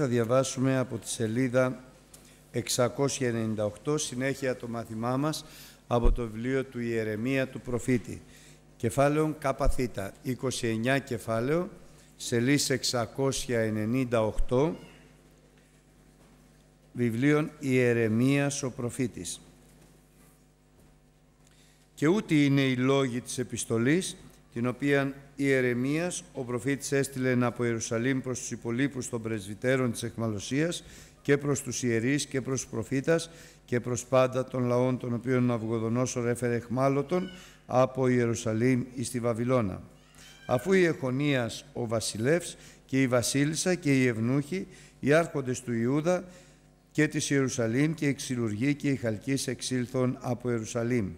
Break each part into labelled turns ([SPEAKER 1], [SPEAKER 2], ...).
[SPEAKER 1] Θα διαβάσουμε από τη σελίδα 698 συνέχεια το μάθημά μας από το βιβλίο του Ιερεμία του προφήτη. Κεφάλαιο ΚΘ, 29 κεφάλαιο, σελίδα 698, βιβλίον Ιερεμίας ο προφήτης. Και ούτε είναι οι λόγοι της επιστολής, την οποία η Ερεμίας, ο προφήτης έστειλε από Ιερουσαλήμ προς τους υπολείπους των πρεσβυτέρων της Εχμαλωσίας και προς τους ιερείς και προς προφήτας και προς πάντα των λαών των οποίων ο Αυγοδονόσορ έφερε εχμάλωτον από Ιερουσαλήμ εις τη Βαβυλώνα. Αφού η Εχονίας ο βασιλεύς και η βασίλισσα και οι ευνούχοι, οι άρχοντες του Ιούδα και της Ιερουσαλήμ και οι ξυλουργοί και οι χαλκείς εξήλθον από Ιερουσαλήμ.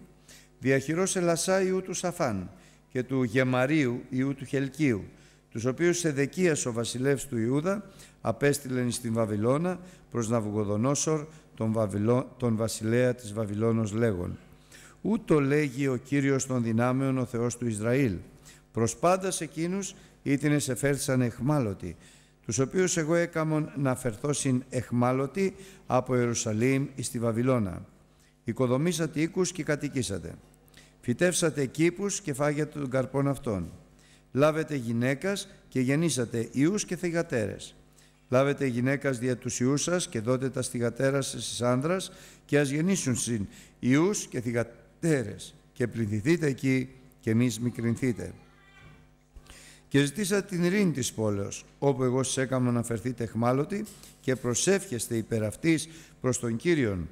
[SPEAKER 1] Διαχειρός Ελασάιου του Σαφάν, και του Γεμαρίου ιού του Χελκίου, τους οποίους Σεδεκίας ο βασιλεύς του Ιούδα απέστειλεν στην Βαβυλώνα προς Ναυγοδονόσορ τον, Βαβυλό, τον βασιλέα της Βαβυλώνος λέγον. Ούτω λέγει ο Κύριος των δυνάμεων ο Θεός του Ισραήλ. Προς πάντας εκείνους σε φέρθησαν εχμάλωτοι, τους οποίους εγώ έκαμον να συν εχμάλωτοι από Ιερουσαλήμ εις τη Βαβυλώνα. Οικοδομήσατε οίκους και κατοικήσατε. Φυτεύσατε κήπους και φάγετε τον καρπών αυτών. Λάβετε γυναίκας και γεννήσατε ιούς και θυγατέρες. Λάβετε γυναίκας δια τους ιούς σας και δότε τα σας στις άνδρας και ας γεννήσουν συν ιούς και θυγατέρες και πληθυνθείτε εκεί και μη μικρυνθείτε. Και ζητήσατε την ειρήνη της πόλεως, όπου εγώ σας έκανα να φερθείτε εχμάλωτοι και προσεύχεστε υπερ αυτής προς τον Κύριον,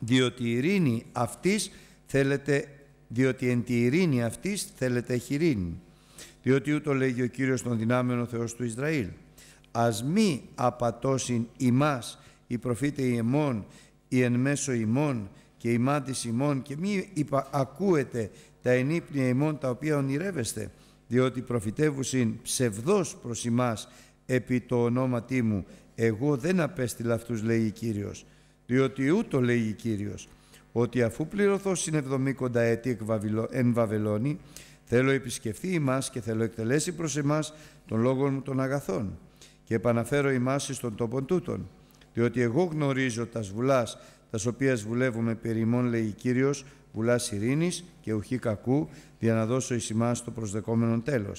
[SPEAKER 1] διότι η ειρήνη αυτής θέλετε διότι εν τη ειρήνη αυτής θέλετε χειρήνη. Διότι ούτω λέγει ο Κύριος των δυνάμεων, ο Θεός του Ισραήλ. Ας μη οι ημάς η προφήτες ημών, οι εν μέσω ημών και η μάτις ημών και μη υπα, ακούετε τα ενύπνια ημών τα οποία ονειρεύεστε, διότι προφητεύουσιν ψευδός προς ημάς επί το ονόματί μου. Εγώ δεν απέστειλα αυτούς, ο κύριος, διότι ούτω λέγει Κύριος, ότι αφού πληρωθώ στην 70 έτη εν Βαβελώνη, θέλω επισκεφθεί ημάς και θέλω εκτελέσει προς εμάς λόγο μου των αγαθών και επαναφέρω ημάς εις τον τόπον τούτων. Διότι εγώ γνωρίζω τας βουλάς, τας οποίας βουλεύουμε περί ημών, λέει η Κύριος, βουλάς ειρήνης και ουχή κακού, για να δώσω εις εμά το προσδεκόμενο τέλο.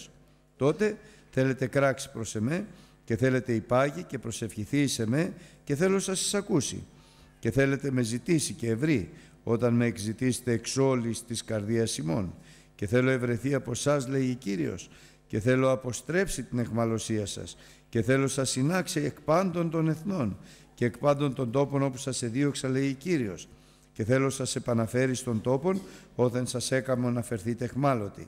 [SPEAKER 1] Τότε θέλετε κράξη προς εμέ και θέλετε υπάγει και προσευχηθεί σε με και θέλω σας ακούσει και θέλετε με ζητήσει και ευρύ όταν με εξητήσετε εξ όλης της καρδίας ημών και θέλω ευρεθεί από εσά, λέει η Κύριος και θέλω αποστρέψει την εχμαλωσία σας και θέλω σας συνάξει εκ πάντων των εθνών και εκ πάντων των τόπων όπου σας εδίωξα λέει η Κύριος και θέλω σας επαναφέρει στον τόπον όταν σας έκαμε να φερθείτε εχμάλωτοι.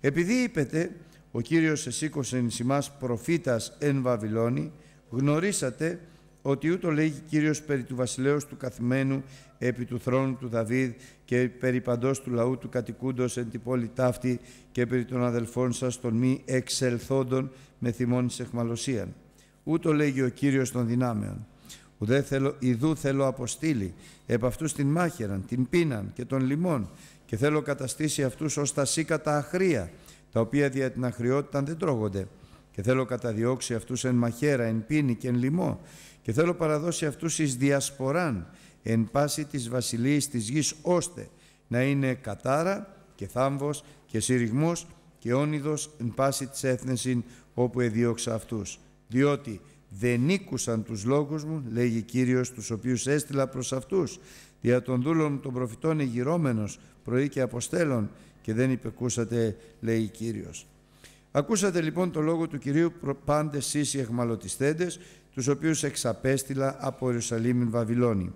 [SPEAKER 1] Επειδή είπετε ο Κύριος εσήκωσε εν προφήτας εν Βαβυλώνη γνωρίσατε ότι ούτω λέγει Κύριος περί του βασιλέως του καθημένου επί του θρόνου του Δαβίδ και περί παντός του λαού του κατοικούντος εν την πόλη ταύτη και περί των αδελφών σας των μη εξελθόντων με θυμών εις εχμαλωσίαν. Ούτω λέγει ο Κύριος των δυνάμεων. Ουδέ θέλω, ιδού θέλω αποστείλει, επ' αυτούς την μάχεραν, την πίναν και τον λιμών και θέλω καταστήσει αυτούς ως τα σίκατα αχρία, τα οποία δια την αχριότητα δεν τρώγονται. Και θέλω καταδιώξει αυτούς εν μαχαίρα, εν πίνη και εν και θέλω παραδώσει αυτούς εις διασποράν εν πάση της βασιλείας της γης ώστε να είναι κατάρα και θάμβος και σύριγμος και όνειδος εν πάση της έθνεσιν όπου εδίωξα αυτούς. Διότι δεν ήκουσαν τους λόγους μου, λέγει Κύριος, τους οποίους έστειλα προς αυτούς, δια των δούλων των προφητών εγυρώμενος, πρωί και αποστέλων, και δεν υπεκούσατε, λέει Κύριος. Ακούσατε λοιπόν το λόγο του Κυρίου πάντες εσείς οι εχμαλωτιστέντες τους οποίους εξαπέστειλα από Ιερουσαλήμ Βαβυλώνη.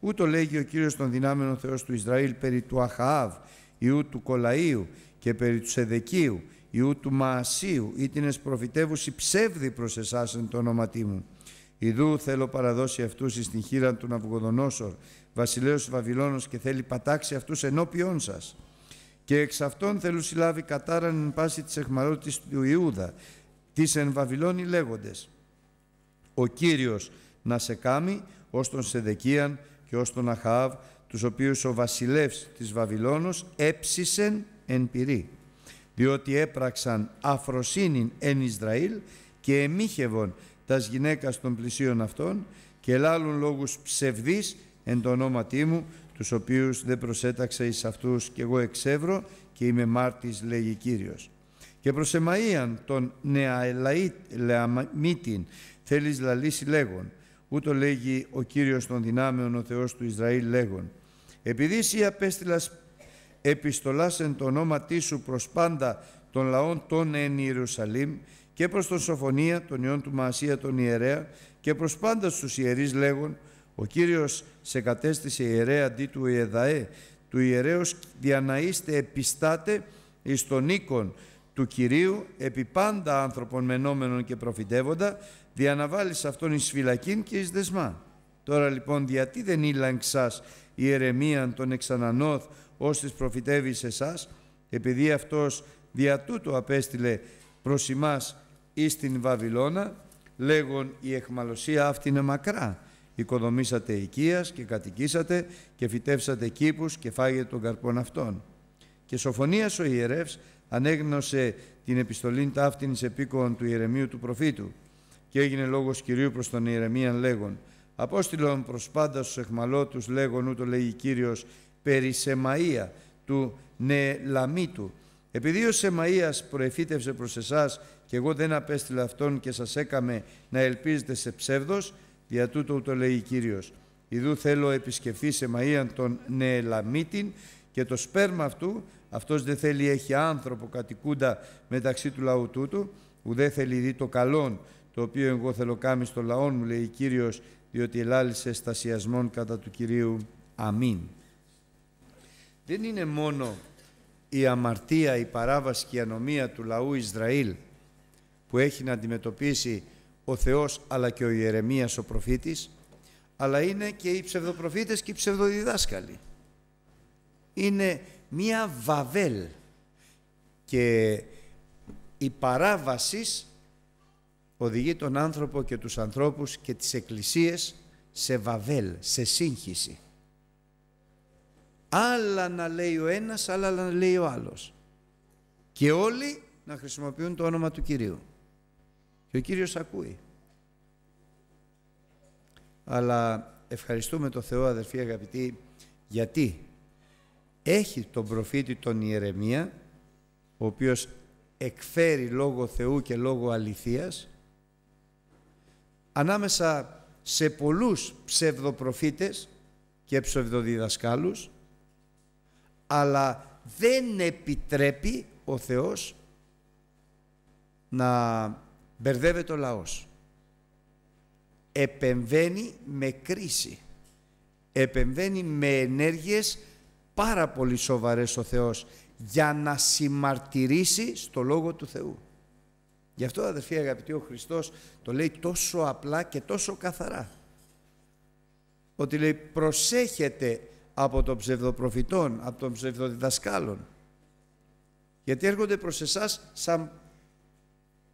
[SPEAKER 1] Ούτω λέγει ο κύριος των δυνάμεων Θεός του Ισραήλ περί του Αχαάβ, ιού του Κολαίου και περί του Σεδεκίου, ιού του Μαασίου, ή την εσπροφητεύουση ψεύδι προς εσάς εν το όνοματί μου. Ιδού θέλω παραδώσει αυτούς την χείρα του Ναυγοδονόσορ, βασιλέως Βαβυλώνος, και θέλει πατάξει αυτούς ενώπιόν σας. Και εξ αυτών θέλω συλλάβει κατάραν εν πάση της εχμαρώτης του Ιούδα, τη εν Βαβυλώνη λέγοντες ο Κύριος να σε κάμει ως τον Σεδεκίαν και ως τον αχαβ, τους οποίους ο βασιλεύς της Βαβυλώνος έψησεν εν πυρή, διότι έπραξαν αφροσύνην εν Ισραήλ και εμίχευον τας γυναίκας των πλησίων αυτών και λάλουν λόγους ψευδείς εν το ονόματί μου, τους οποίους δεν προσέταξα εις αυτούς και εγώ εξεύρω και είμαι μάρτης λέγει Κύριος. Και προσεμαΐαν τον Νεαελαΐτ Λεαμίτην θέλεις λαλήσει λέγον. Ούτω λέγει ο Κύριος των δυνάμεων ο Θεός του Ισραήλ λέγον. Επειδή εσύ απέστειλας επιστολάς εν το όνομα σου προς πάντα των λαών των εν Ιερουσαλήμ και προς τον Σοφονία, τον Υιόν του Μαασία τον ιερέα και προς πάντα στους ιερείς λέγον «Ο Κύριος σε κατέστησε ιερέα αντί του Ιεδαέ, του ιερέως είστε επιστάτε εις τον οίκον του Κυρίου επί πάντα άνθρωπον μενόμενων και προφητεύοντα διαναβάλεις αυτόν εις φυλακήν και εις δεσμά. Τώρα λοιπόν γιατί δεν ήλαγξας η ερεμίαν τον εξανανώθ ώστες προφητεύει σε εσάς, επειδή αυτός δια τούτο απέστειλε προς εμάς εις την Βαβυλώνα, λέγον η εχμαλωσία αυτή είναι μακρά. Οικοδομήσατε οικίας και κατοικήσατε και φυτεύσατε κήπους και φάγετε τον καρπόν αυτών. Και Σοφονίας ο ιερεύς ανέγνωσε την επιστολήν ταύτην σε επίκοον του Ιερεμίου του προφήτου και έγινε λόγος Κυρίου προς τον Ιερεμία λέγον Απόστηλον προς πάντα στους εχμαλώτους λέγον ούτω λέγει Κύριος περί Σεμαΐα του Νελαμίτου επειδή ο Σεμαΐας προεφύτευσε προς εσάς και εγώ δεν απέστειλα αυτόν και σας έκαμε να ελπίζετε σε ψεύδος, δια τούτο ούτω λέει Κύριος. Ιδού θέλω επισκεφθεί Σεμαΐαν τον Νελαμίτην και το σπέρμα αυτού, αυτός δεν θέλει έχει άνθρωπο κατοικούντα μεταξύ του λαού τούτου, ουδέ θέλει δει το καλόν το οποίο εγώ θέλω κάμεις στο λαό μου, λέει ο Κύριος, διότι ελάλησε στασιασμών κατά του Κυρίου. Αμήν. Δεν είναι μόνο η αμαρτία, η παράβαση και η ανομία του λαού Ισραήλ που έχει να αντιμετωπίσει ο Θεός αλλά και ο Ιερεμίας ο προφήτης, αλλά είναι και οι ψευδοπροφήτες και οι ψευδοδιδάσκαλοι. Είναι μία βαβέλ και η παράβασης οδηγεί τον άνθρωπο και τους ανθρώπους και τις εκκλησίες σε βαβέλ, σε σύγχυση. Άλλα να λέει ο ένας, άλλα να λέει ο άλλος. Και όλοι να χρησιμοποιούν το όνομα του Κυρίου. Και ο Κύριος ακούει. Αλλά ευχαριστούμε τον Θεό αδερφοί αγαπητοί γιατί έχει τον προφήτη τον Ιερεμία ο οποίος εκφέρει λόγο Θεού και λόγο αληθείας ανάμεσα σε πολλούς ψευδοπροφήτες και ψευδοδιδασκάλους αλλά δεν επιτρέπει ο Θεός να μπερδεύεται ο λαός. Επεμβαίνει με κρίση. Επεμβαίνει με ενέργειες πάρα πολύ σοβαρές ο Θεός για να συμμαρτυρήσει στο Λόγο του Θεού. Γι' αυτό αδερφοί αγαπητοί ο Χριστός το λέει τόσο απλά και τόσο καθαρά. Ότι λέει προσέχετε από των ψευδοπροφητών, από τον ψευδοδιδασκάλων. Γιατί έρχονται προς εσάς σαν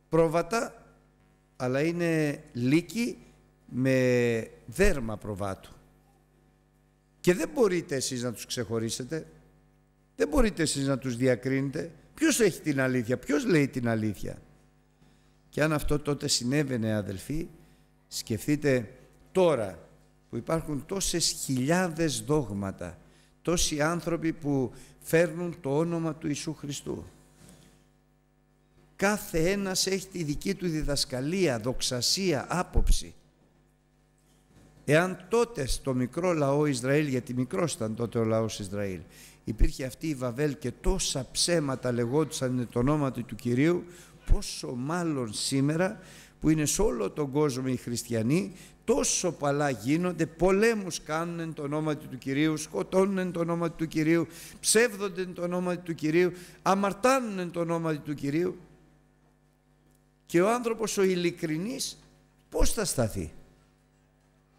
[SPEAKER 1] πρόβατα αλλά είναι λύκοι με δέρμα προβάτου. Και δεν μπορείτε εσείς να τους ξεχωρίσετε. Δεν μπορείτε εσείς να τους διακρίνετε. Ποιος έχει την αλήθεια, ποιος λέει την αλήθεια. Και αν αυτό τότε συνέβαινε αδελφοί, σκεφτείτε τώρα που υπάρχουν τόσες χιλιάδες δόγματα, τόσοι άνθρωποι που φέρνουν το όνομα του Ιησού Χριστού. Κάθε ένας έχει τη δική του διδασκαλία, δοξασία, άποψη. Εάν τότε στο μικρό λαό Ισραήλ, γιατί μικρός ήταν τότε ο λαός Ισραήλ, υπήρχε αυτή η Βαβέλ και τόσα ψέματα λεγόντουσαν το όνομα του Κυρίου, πόσο μάλλον σήμερα που είναι σε όλο τον κόσμο οι χριστιανοί τόσο παλά γίνονται, πολέμους κάνουν το όνομα του Κυρίου, σκοτώνουν το όνομα του Κυρίου, ψεύδονται το όνομα του Κυρίου, αμαρτάνουν το όνομα του Κυρίου. Και ο άνθρωπος ο ειλικρινής πώς θα σταθεί.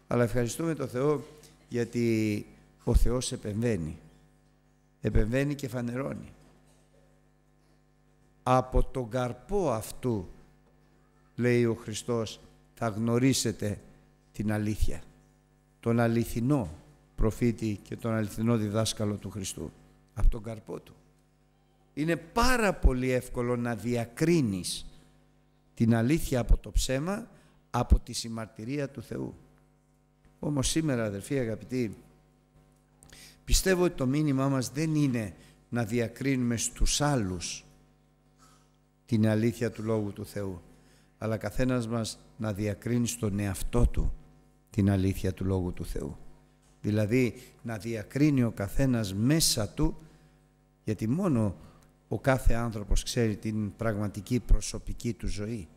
[SPEAKER 1] Αλλά ευχαριστούμε τον Θεό γιατί ο Θεός επεμβαίνει. Επεμβαίνει και φανερώνει από τον καρπό αυτού, λέει ο Χριστός, θα γνωρίσετε την αλήθεια, τον αληθινό προφήτη και τον αληθινό διδάσκαλο του Χριστού, από τον καρπό του. Είναι πάρα πολύ εύκολο να διακρίνεις την αλήθεια από το ψέμα, από τη συμμαρτυρία του Θεού. Όμως σήμερα αδερφοί αγαπητοί, πιστεύω ότι το μήνυμά μας δεν είναι να διακρίνουμε στους άλλους την αλήθεια του Λόγου του Θεού. Αλλά καθένας μας να διακρίνει στον εαυτό του την αλήθεια του Λόγου του Θεού. Δηλαδή να διακρίνει ο καθένας μέσα του, γιατί μόνο ο κάθε άνθρωπος ξέρει την πραγματική προσωπική του ζωή.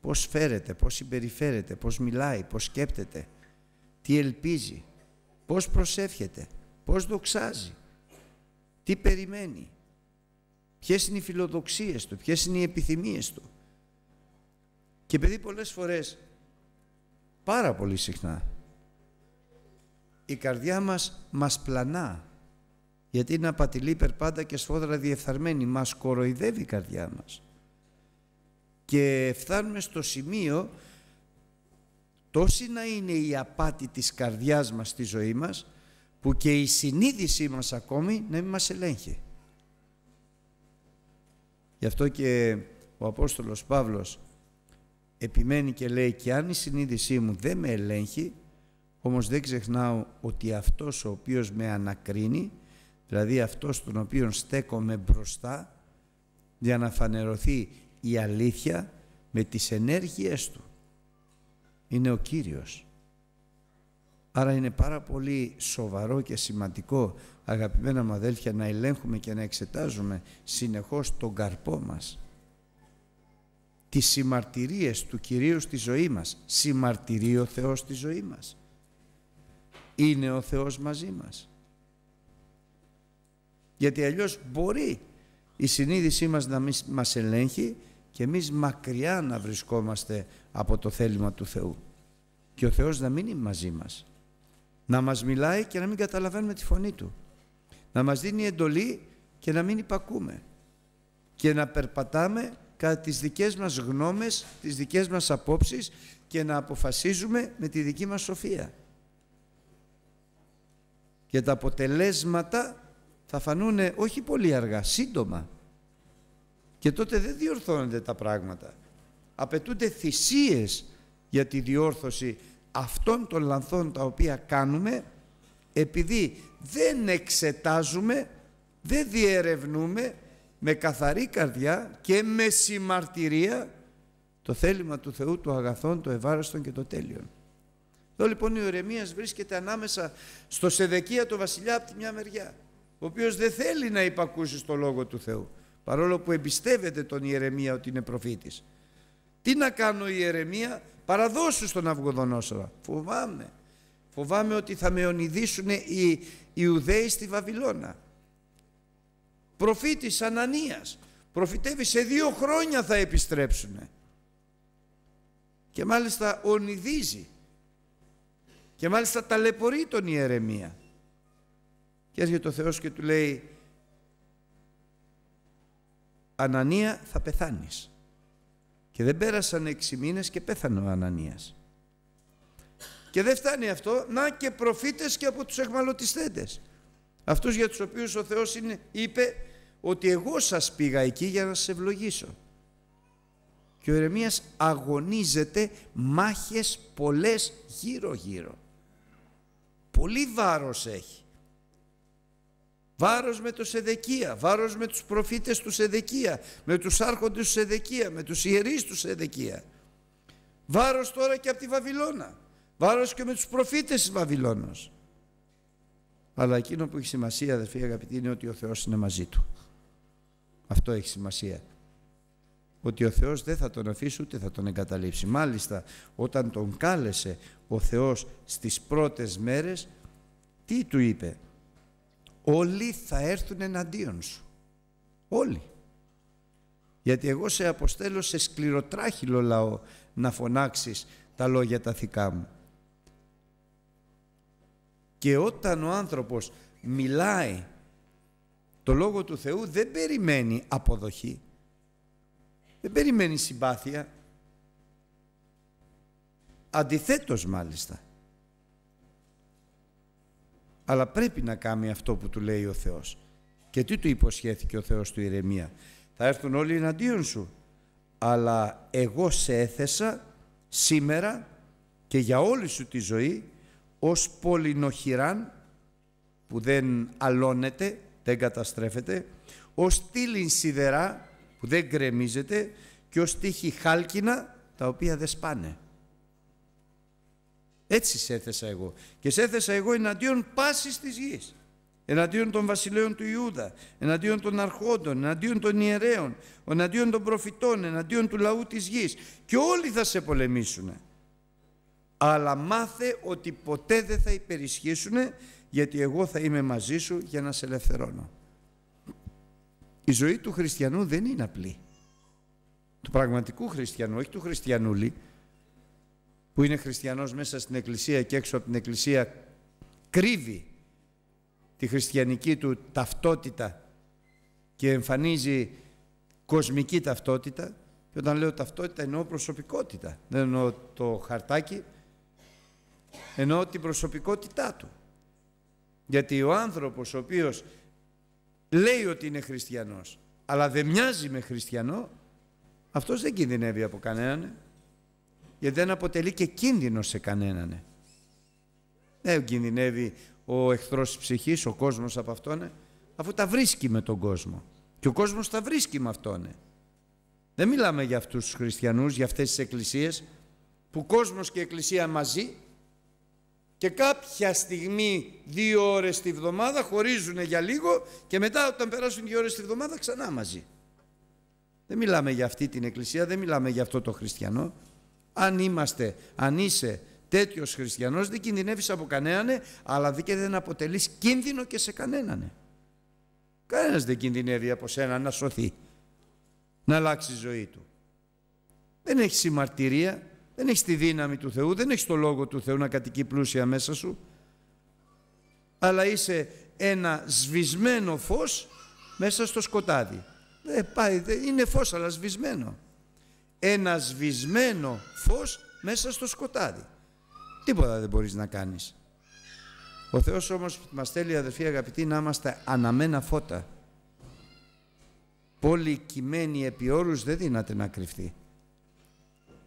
[SPEAKER 1] Πώς φέρεται, πώς συμπεριφέρεται, πώς μιλάει, πώς σκέπτεται, τι ελπίζει, πώς προσεύχεται, πώς δοξάζει, τι περιμένει, Ποιες είναι οι φιλοδοξίες του, ποιες είναι οι επιθυμίες του. Και επειδή πολλές φορές, πάρα πολύ συχνά, η καρδιά μας μας πλανά, γιατί είναι απατηλή περπάντα και σφόδρα διεφθαρμένη, μας κοροϊδεύει η καρδιά μας. Και φτάνουμε στο σημείο, τόση να είναι η απάτη της καρδιάς μας στη ζωή μας, που και η συνείδησή μας ακόμη να μην μας ελέγχει. Γι' αυτό και ο Απόστολος Παύλος επιμένει και λέει «Και αν η συνείδησή μου δεν με ελέγχει, όμως δεν ξεχνάω ότι αυτός ο οποίος με ανακρίνει, δηλαδή αυτός τον οποίον στέκομαι μπροστά, για να φανερωθεί η αλήθεια με τις ενέργειές του. Είναι ο Κύριος. Άρα είναι πάρα πολύ σοβαρό και σημαντικό, αγαπημένα μου αδέλφια, να ελέγχουμε και να εξετάζουμε συνεχώς τον καρπό μας. Τις συμμαρτυρίες του Κυρίου στη ζωή μας. Συμμαρτυρεί ο Θεός στη ζωή μας. Είναι ο Θεός μαζί μας. Γιατί αλλιώς μπορεί η συνείδησή μας να μας ελέγχει και εμείς μακριά να βρισκόμαστε από το θέλημα του Θεού. Και ο Θεός να μην είναι μαζί μας. Να μας μιλάει και να μην καταλαβαίνουμε τη φωνή Του. Να μας δίνει εντολή και να μην υπακούμε. Και να περπατάμε κατά τις δικές μας γνώμες, τις δικές μας απόψεις και να αποφασίζουμε με τη δική μας σοφία. Και τα αποτελέσματα θα φανούν όχι πολύ αργά, σύντομα. Και τότε δεν διορθώνονται τα πράγματα. Απαιτούνται θυσίες για τη διόρθωση αυτών των λανθών τα οποία κάνουμε επειδή δεν εξετάζουμε, δεν διερευνούμε με καθαρή καρδιά και με συμμαρτυρία το θέλημα του Θεού, του αγαθών, το ευάρεστον και το τέλειον. Εδώ λοιπόν ο Ιερεμίας βρίσκεται ανάμεσα στο Σεδεκία το βασιλιά από τη μια μεριά, ο οποίος δεν θέλει να υπακούσει στο λόγο του Θεού, παρόλο που εμπιστεύεται τον Ιερεμία ότι είναι προφήτης. Τι να κάνω η Ερεμία, παραδώσου στον Αυγοδονόσορα. Φοβάμαι. Φοβάμαι ότι θα με ονειδήσουν οι Ιουδαίοι στη Βαβυλώνα. Προφήτης Ανανίας. Προφητεύει σε δύο χρόνια θα επιστρέψουν Και μάλιστα ονειδίζει. Και μάλιστα ταλαιπωρεί τον Ιερεμία. Και έρχεται ο Θεός και του λέει Ανανία θα πεθάνεις. Και δεν πέρασαν έξι μήνες και πέθανε ο Ανανίας. Και δεν φτάνει αυτό, να και προφήτες και από τους εχμαλωτιστέντες. Αυτούς για τους οποίους ο Θεός είπε ότι εγώ σας πήγα εκεί για να σε ευλογήσω. Και ο Ερεμίας αγωνίζεται μάχες πολλές γύρω-γύρω. Πολύ βάρος έχει. Βάρος με το Σεδεκία, βάρος με τους προφήτες του Σεδεκία, με τους άρχοντες του Σεδεκία, με τους ιερείς του Σεδεκία. Βάρος τώρα και από τη Βαβυλώνα. Βάρος και με τους προφήτες της Βαβυλώνος. Αλλά εκείνο που έχει σημασία αδελφοί αγαπητοί είναι ότι ο Θεός είναι μαζί του. Αυτό έχει σημασία. Ότι ο Θεός δεν θα τον αφήσει ούτε θα τον εγκαταλείψει. Μάλιστα όταν τον κάλεσε ο Θεός στις πρώτες μέρες τι του είπε όλοι θα έρθουν εναντίον σου. Όλοι. Γιατί εγώ σε αποστέλω σε σκληροτράχυλο λαό να φωνάξεις τα λόγια τα θικά μου. Και όταν ο άνθρωπος μιλάει το Λόγο του Θεού δεν περιμένει αποδοχή. Δεν περιμένει συμπάθεια. Αντιθέτως μάλιστα αλλά πρέπει να κάνει αυτό που του λέει ο Θεός. Και τι του υποσχέθηκε ο Θεός του ηρεμία. Θα έρθουν όλοι εναντίον σου, αλλά εγώ σε έθεσα σήμερα και για όλη σου τη ζωή ως πολυνοχυράν που δεν αλώνεται, δεν καταστρέφεται, ως τύλιν σιδερά που δεν γκρεμίζεται και ως τύχη χάλκινα τα οποία δεν σπάνε. Έτσι σε έθεσα εγώ. Και σε έθεσα εγώ εναντίον πάσης της γης. Εναντίον των βασιλέων του Ιούδα, εναντίον των αρχόντων, εναντίον των ιερέων, εναντίον των προφητών, εναντίον του λαού της γης. Και όλοι θα σε πολεμήσουν. Αλλά μάθε ότι ποτέ δεν θα υπερισχύσουν γιατί εγώ θα είμαι μαζί σου για να σε ελευθερώνω. Η ζωή του χριστιανού δεν είναι απλή. Του πραγματικού χριστιανού, όχι του χριστιανούλη, που είναι χριστιανός μέσα στην Εκκλησία και έξω από την Εκκλησία κρύβει τη χριστιανική του ταυτότητα και εμφανίζει κοσμική ταυτότητα και όταν λέω ταυτότητα εννοώ προσωπικότητα δεν εννοώ το χαρτάκι εννοώ την προσωπικότητά του γιατί ο άνθρωπος ο οποίος λέει ότι είναι χριστιανός αλλά δεν μοιάζει με χριστιανό αυτός δεν κινδυνεύει από κανέναν γιατί δεν αποτελεί και κίνδυνο σε κανέναν. Δεν κινδυνεύει ο εχθρός της ψυχής, ο κόσμος από αυτόν, αφού τα βρίσκει με τον κόσμο. Και ο κόσμος τα βρίσκει με αυτόν. Δεν μιλάμε για αυτούς τους χριστιανούς, για αυτές τις εκκλησίες, που κόσμος και εκκλησία μαζί και κάποια στιγμή δύο ώρες τη βδομάδα χωρίζουν για λίγο και μετά όταν περάσουν δύο ώρες τη βδομάδα ξανά μαζί. Δεν μιλάμε για αυτή την εκκλησία, δεν μιλάμε για αυτό το χριστιανό. Αν είμαστε, αν είσαι τέτοιος χριστιανός, δεν κινδυνεύεις από κανέναν, αλλά και δεν αποτελείς κίνδυνο και σε κανέναν. Κανένας δεν κινδυνεύει από σένα να σωθεί, να αλλάξει η ζωή του. Δεν έχεις η μαρτυρία, δεν έχεις τη δύναμη του Θεού, δεν έχεις το λόγο του Θεού να κατοικεί πλούσια μέσα σου, αλλά είσαι ένα σβησμένο φως μέσα στο σκοτάδι. Δεν πάει, είναι φως αλλά σβησμένο ένα σβησμένο φως μέσα στο σκοτάδι. Τίποτα δεν μπορείς να κάνεις. Ο Θεός όμως μας θέλει αδερφοί αγαπητοί να είμαστε αναμένα φώτα. Πόλη κειμένη επί όρους δεν δύναται να κρυφτεί.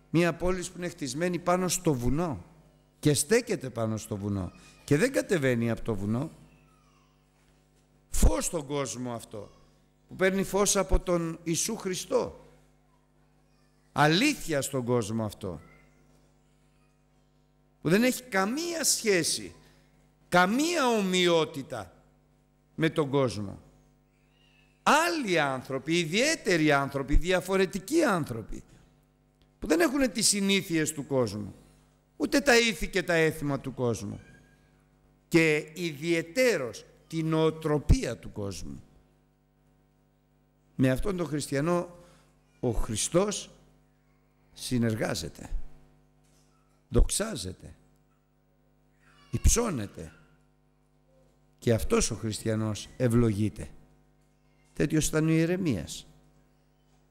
[SPEAKER 1] Μία πόλη που είναι χτισμένη πάνω στο βουνό και στέκεται πάνω στο βουνό και δεν κατεβαίνει από το βουνό. Φως στον κόσμο αυτό που παίρνει φως από τον Ιησού Χριστό αλήθεια στον κόσμο αυτό που δεν έχει καμία σχέση καμία ομοιότητα με τον κόσμο άλλοι άνθρωποι, ιδιαίτεροι άνθρωποι, διαφορετικοί άνθρωποι που δεν έχουν τις συνήθειες του κόσμου ούτε τα ήθη και τα έθιμα του κόσμου και ιδιαιτέρως την νοοτροπία του κόσμου. Με αυτόν τον χριστιανό ο Χριστός συνεργάζεται, δοξάζεται, υψώνεται και αυτός ο χριστιανός ευλογείται. Τέτοιος ήταν ο Ιερεμίας,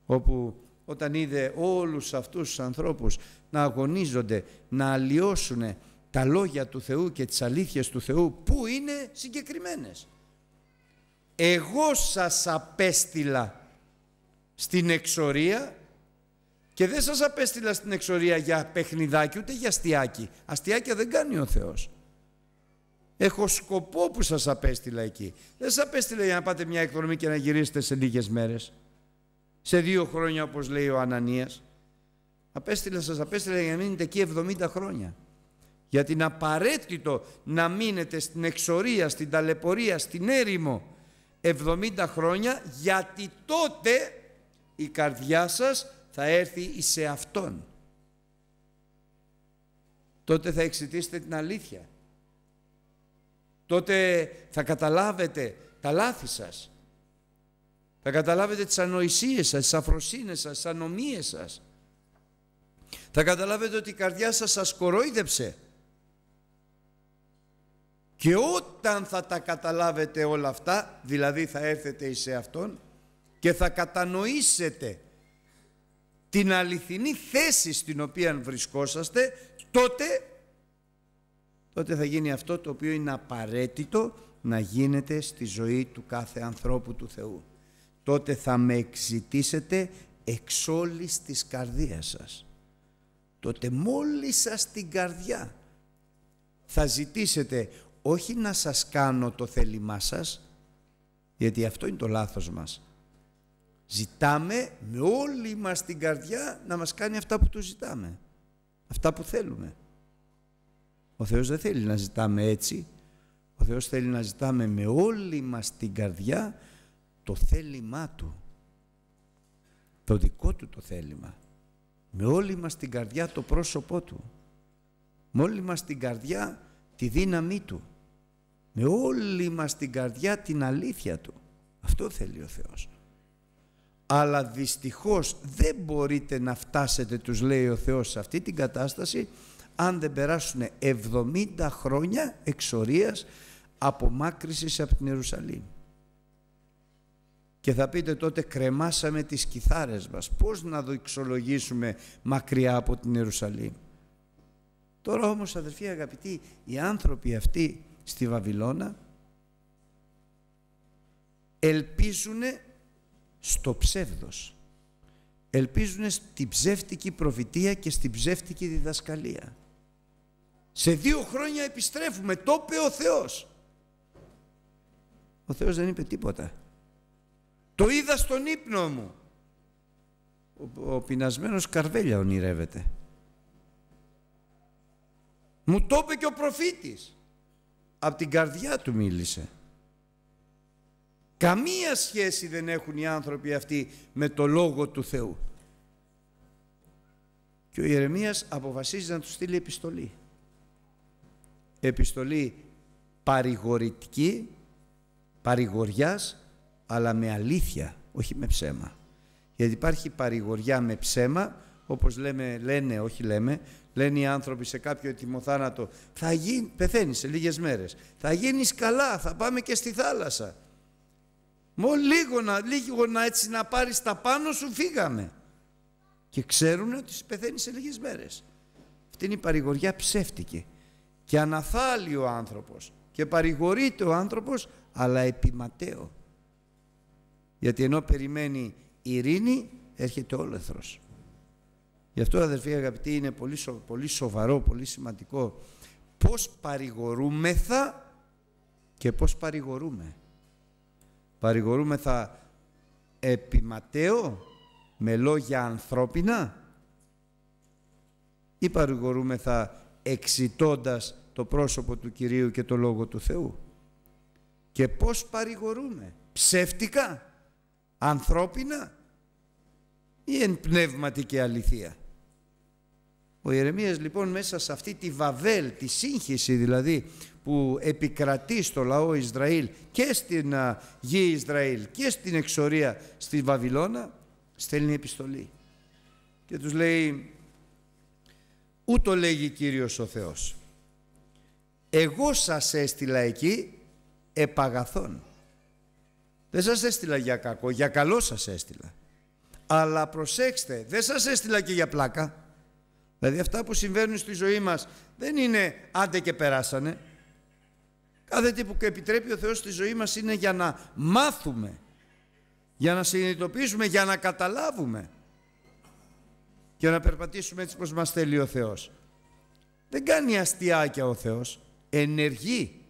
[SPEAKER 1] όπου όταν είδε όλους αυτούς τους ανθρώπους να αγωνίζονται, να αλλοιώσουν τα λόγια του Θεού και τις αλήθειες του Θεού που είναι συγκεκριμένες. Εγώ σας απέστειλα στην εξορία και δεν σας απέστειλα στην εξορία για παιχνιδάκι ούτε για αστιάκι. Αστιάκια δεν κάνει ο Θεός. Έχω σκοπό που σας απέστειλα εκεί. Δεν σας απέστειλα για να πάτε μια εκδρομή και να γυρίσετε σε λίγες μέρες. Σε δύο χρόνια όπως λέει ο Ανανίας. Απέστειλα σας απέστειλα για να μείνετε εκεί 70 χρόνια. Γιατί είναι απαραίτητο να μείνετε στην εξορία, στην ταλαιπωρία, στην έρημο 70 χρόνια γιατί τότε η καρδιά σας θα έρθει εις σε Αυτόν. Τότε θα εξητήσετε την αλήθεια. Τότε θα καταλάβετε τα λάθη σας. Θα καταλάβετε τις ανοησίες σας, τις αφροσύνες σας, τις ανομίες σας. Θα καταλάβετε ότι η καρδιά σας σας κορόιδεψε. Και όταν θα τα καταλάβετε όλα αυτά, δηλαδή θα έρθετε εις σε Αυτόν και θα κατανοήσετε την αληθινή θέση στην οποία βρισκόσαστε, τότε, τότε θα γίνει αυτό το οποίο είναι απαραίτητο να γίνεται στη ζωή του κάθε ανθρώπου του Θεού. Τότε θα με εξητήσετε εξ όλης της καρδίας σας. Τότε μόλις σας την καρδιά θα ζητήσετε όχι να σας κάνω το θέλημά σας, γιατί αυτό είναι το λάθος μας. Ζητάμε με όλη μας την καρδιά να μας κάνει αυτά που του ζητάμε. Αυτά που θέλουμε. Ο Θεός δεν θέλει να ζητάμε έτσι. Ο Θεός θέλει να ζητάμε με όλη μας την καρδιά το θέλημά Του. Το δικό Του το θέλημα. Με όλη μας την καρδιά το πρόσωπό Του. Με όλη μας την καρδιά τη δύναμή Του. Με όλη μας την καρδιά την αλήθεια Του. Αυτό θέλει ο Θεός αλλά δυστυχώς δεν μπορείτε να φτάσετε, τους λέει ο Θεός, σε αυτή την κατάσταση, αν δεν περάσουν 70 χρόνια εξορίας απομάκρυσης από την Ιερουσαλήμ. Και θα πείτε τότε κρεμάσαμε τις κιθάρες μας. Πώς να δοξολογήσουμε μακριά από την Ιερουσαλήμ. Τώρα όμως αδερφοί αγαπητοί, οι άνθρωποι αυτοί στη Βαβυλώνα ελπίζουν στο ψεύδος. Ελπίζουν στην ψεύτικη προφητεία και στην ψεύτικη διδασκαλία. Σε δύο χρόνια επιστρέφουμε, το είπε ο Θεός. Ο Θεός δεν είπε τίποτα. Το είδα στον ύπνο μου. Ο, ο πεινασμένος καρβέλια ονειρεύεται. Μου το είπε και ο προφήτης. Απ' την καρδιά του μίλησε. Καμία σχέση δεν έχουν οι άνθρωποι αυτοί με το Λόγο του Θεού. Και ο Ιερεμίας αποφασίζει να του στείλει επιστολή. Επιστολή παρηγορητική, παρηγοριάς, αλλά με αλήθεια, όχι με ψέμα. Γιατί υπάρχει παρηγοριά με ψέμα, όπως λέμε, λένε, όχι λέμε, λένε οι άνθρωποι σε κάποιο ετοιμοθάνατο, θα γίνει, πεθαίνεις σε λίγες μέρες, θα γίνεις καλά, θα πάμε και στη θάλασσα. Μόλι λίγο να, λίγο να έτσι να πάρεις τα πάνω σου φύγαμε. Και ξέρουν ότι σου πεθαίνει σε λίγες μέρες. Αυτή είναι η παρηγοριά ψεύτικη. Και αναθάλει ο άνθρωπος. Και παρηγορείται ο άνθρωπος αλλά επιματέω. Γιατί ενώ περιμένει ειρήνη έρχεται όλεθρος. Γι' αυτό αδερφοί αγαπητοί είναι πολύ, πολύ σοβαρό, πολύ σημαντικό πώς παρηγορούμεθα και πώς παρηγορούμε παρηγορούμεθα επιματέω με λόγια ανθρώπινα ή παρηγορούμεθα εξητώντας το πρόσωπο του Κυρίου και το Λόγο του Θεού. Και πώς παρηγορούμε, ψεύτικα, ανθρώπινα ή εν πνεύματι και αληθεία. Ο Ιερεμίας λοιπόν μέσα σε αυτή τη βαβέλ, τη σύγχυση δηλαδή που επικρατεί στο λαό Ισραήλ και στην γη Ισραήλ και στην εξορία στη Βαβυλώνα στέλνει επιστολή και τους λέει ούτω λέγει Κύριος ο Θεός εγώ σας έστειλα εκεί επαγαθών δεν σας έστειλα για κακό, για καλό σας έστειλα αλλά προσέξτε, δεν σας έστειλα και για πλάκα. Δηλαδή αυτά που συμβαίνουν στη ζωή μας δεν είναι άντε και περάσανε. Κάθε τι που επιτρέπει ο Θεός στη ζωή μας είναι για να μάθουμε, για να συνειδητοποιήσουμε, για να καταλάβουμε και να περπατήσουμε έτσι πως μας θέλει ο Θεός. Δεν κάνει αστιάκια ο Θεός, ενεργεί.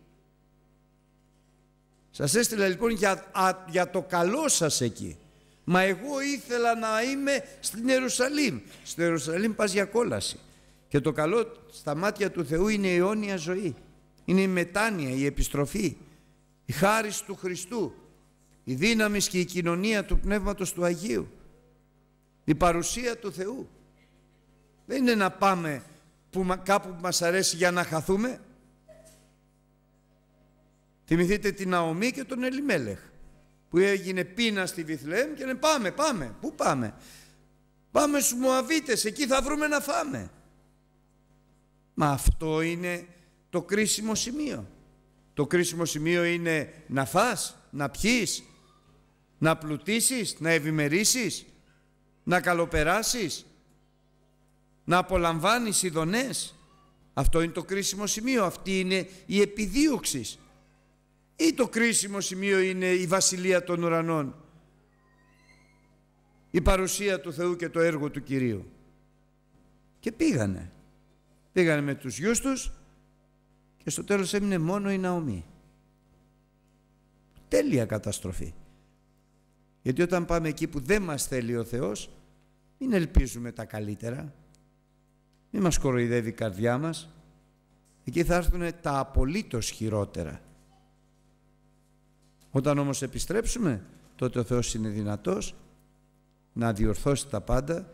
[SPEAKER 1] Σας έστειλα λοιπόν για, για το καλό σας εκεί. Μα εγώ ήθελα να είμαι στην Ιερουσαλήμ. Στην Ιερουσαλήμ πας για κόλαση. Και το καλό στα μάτια του Θεού είναι η αιώνια ζωή είναι η μετάνοια, η επιστροφή, η χάρις του Χριστού, η δύναμη και η κοινωνία του Πνεύματος του Αγίου, η παρουσία του Θεού. Δεν είναι να πάμε που, κάπου που μας αρέσει για να χαθούμε. Θυμηθείτε την Ναομή και τον Ελιμέλεχ που έγινε πείνα στη Βιθλέμ και λένε πάμε, πάμε, πού πάμε. Πάμε στους Μωαβίτες, εκεί θα βρούμε να φάμε. Μα αυτό είναι το κρίσιμο σημείο. Το κρίσιμο σημείο είναι να φας, να πιείς, να πλουτίσεις, να ευημερίσεις, να καλοπεράσεις, να απολαμβάνεις ειδονές. Αυτό είναι το κρίσιμο σημείο, αυτή είναι η επιδίωξης. Ή το κρίσιμο σημείο είναι η βασιλεία των ουρανών, η παρουσία του Θεού και το έργο του Κυρίου. Και πήγανε. Πήγανε με τους γιους τους και στο τέλος έμεινε μόνο η Ναομή. Τέλεια καταστροφή. Γιατί όταν πάμε εκεί που δεν μας θέλει ο Θεός, μην ελπίζουμε τα καλύτερα, μην μας κοροϊδεύει η καρδιά μας, εκεί θα έρθουν τα απολύτως χειρότερα. Όταν όμως επιστρέψουμε, τότε ο Θεός είναι δυνατός να διορθώσει τα πάντα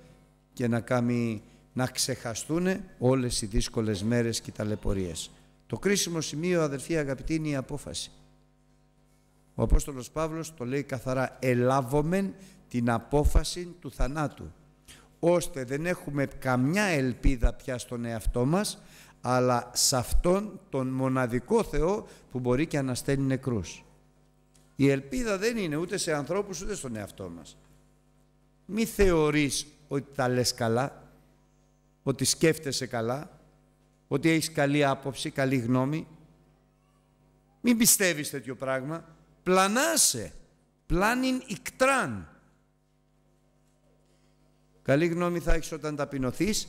[SPEAKER 1] και να, κάνει, να ξεχαστούν όλες οι δύσκολες μέρες και τα ταλαιπωρίες. Το κρίσιμο σημείο, αδερφοί αγαπητοί, είναι η απόφαση. Ο Απόστολος Παύλος το λέει καθαρά «ελάβομεν την απόφαση του θανάτου» ώστε δεν έχουμε καμιά ελπίδα πια στον εαυτό μας αλλά σε Αυτόν τον μοναδικό Θεό που μπορεί και ανασταίνει νεκρούς. Η ελπίδα δεν είναι ούτε σε ανθρώπους ούτε στον εαυτό μας. Μη θεωρείς ότι τα λες καλά, ότι σκέφτεσαι καλά, ότι έχεις καλή άποψη, καλή γνώμη. Μην πιστεύεις τέτοιο πράγμα. Πλανάσε. Πλάνιν ικτράν. Καλή γνώμη θα έχεις όταν ταπεινωθείς.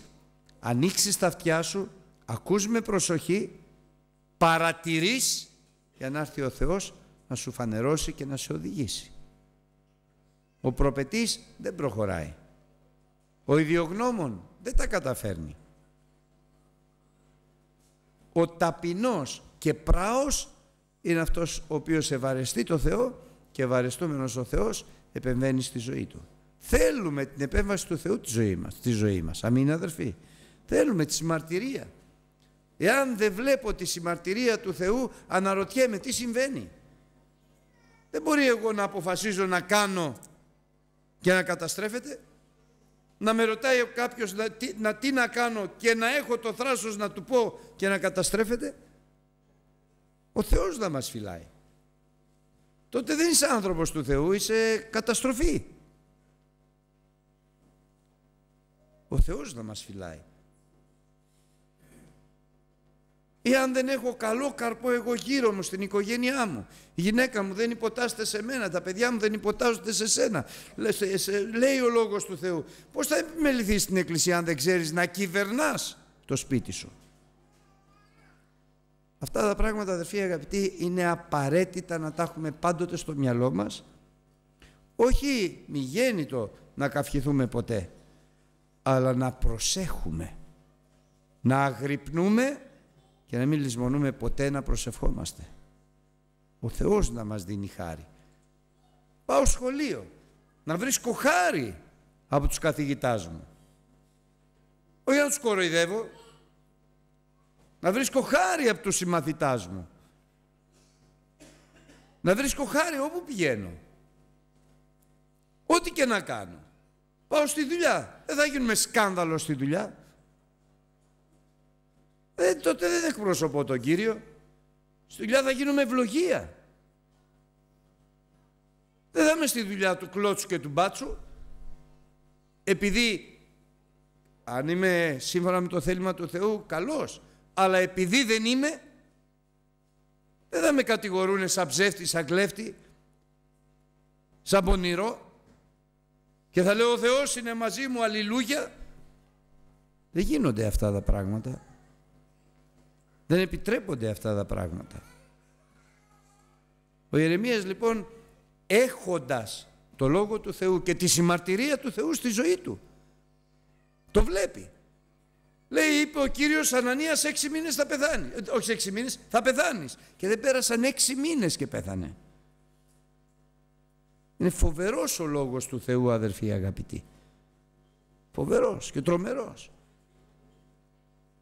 [SPEAKER 1] ανοίξεις τα αυτιά σου. Ακούς με προσοχή. Παρατηρείς για να έρθει ο Θεός να σου φανερώσει και να σε οδηγήσει. Ο προπετής δεν προχωράει. Ο ιδιογνώμων δεν τα καταφέρνει. Ο ταπεινός και πράος είναι αυτός ο οποίος ευαρεστεί το Θεό και ευαρεστούμενος ο Θεός επεμβαίνει στη ζωή του. Θέλουμε την επέμβαση του Θεού τη ζωή μας, τη ζωή μας. Αμήν αδερφοί. Θέλουμε τη συμμαρτυρία. Εάν δεν βλέπω τη συμμαρτυρία του Θεού αναρωτιέμαι τι συμβαίνει. Δεν μπορεί εγώ να αποφασίζω να κάνω και να καταστρέφεται να με ρωτάει κάποιος να τι, να, κάνω και να έχω το θράσος να του πω και να καταστρέφεται. Ο Θεός να μας φυλάει. Τότε δεν είσαι άνθρωπος του Θεού, είσαι καταστροφή. Ο Θεός να μας φυλάει. Εάν δεν έχω καλό καρπό εγώ γύρω μου στην οικογένειά μου, η γυναίκα μου δεν υποτάσσεται σε μένα, τα παιδιά μου δεν υποτάσσονται σε σένα, λέει ο Λόγος του Θεού. Πώς θα επιμεληθείς στην εκκλησία αν δεν ξέρεις να κυβερνάς το σπίτι σου. Αυτά τα πράγματα αδερφοί αγαπητοί είναι απαραίτητα να τα έχουμε πάντοτε στο μυαλό μας. Όχι μη γέννητο να καυχηθούμε ποτέ, αλλά να προσέχουμε, να αγρυπνούμε και να μην λησμονούμε ποτέ να προσευχόμαστε. Ο Θεός να μας δίνει χάρη. Πάω σχολείο να βρίσκω χάρη από τους καθηγητάς μου. Όχι να τους κοροϊδεύω. Να βρίσκω χάρη από τους συμμαθητάς μου. Να βρίσκω χάρη όπου πηγαίνω. Ό,τι και να κάνω. Πάω στη δουλειά. Δεν θα γίνουμε σκάνδαλο στη δουλειά. Ε, τότε δεν εκπροσωπώ τον Κύριο. Στη δουλειά θα γίνουμε ευλογία. Δεν θα είμαι στη δουλειά του κλώτσου και του μπάτσου. Επειδή, αν είμαι σύμφωνα με το θέλημα του Θεού, καλός. Αλλά επειδή δεν είμαι, δεν θα με κατηγορούν σαν ψεύτη, σαν κλέφτη, σαν πονηρό. Και θα λέω ο Θεός είναι μαζί μου, αλληλούγια Δεν γίνονται αυτά τα πράγματα. Δεν επιτρέπονται αυτά τα πράγματα. Ο Ιερεμίας λοιπόν έχοντας το Λόγο του Θεού και τη συμμαρτυρία του Θεού στη ζωή του. Το βλέπει. Λέει, είπε ο Κύριος Ανανίας έξι μήνες θα πεθάνει. Ε, όχι έξι μήνες, θα πεθάνεις. Και δεν πέρασαν έξι μήνες και πέθανε. Είναι φοβερός ο λόγος του Θεού αδερφοί αγαπητοί. Φοβερός και τρομερός.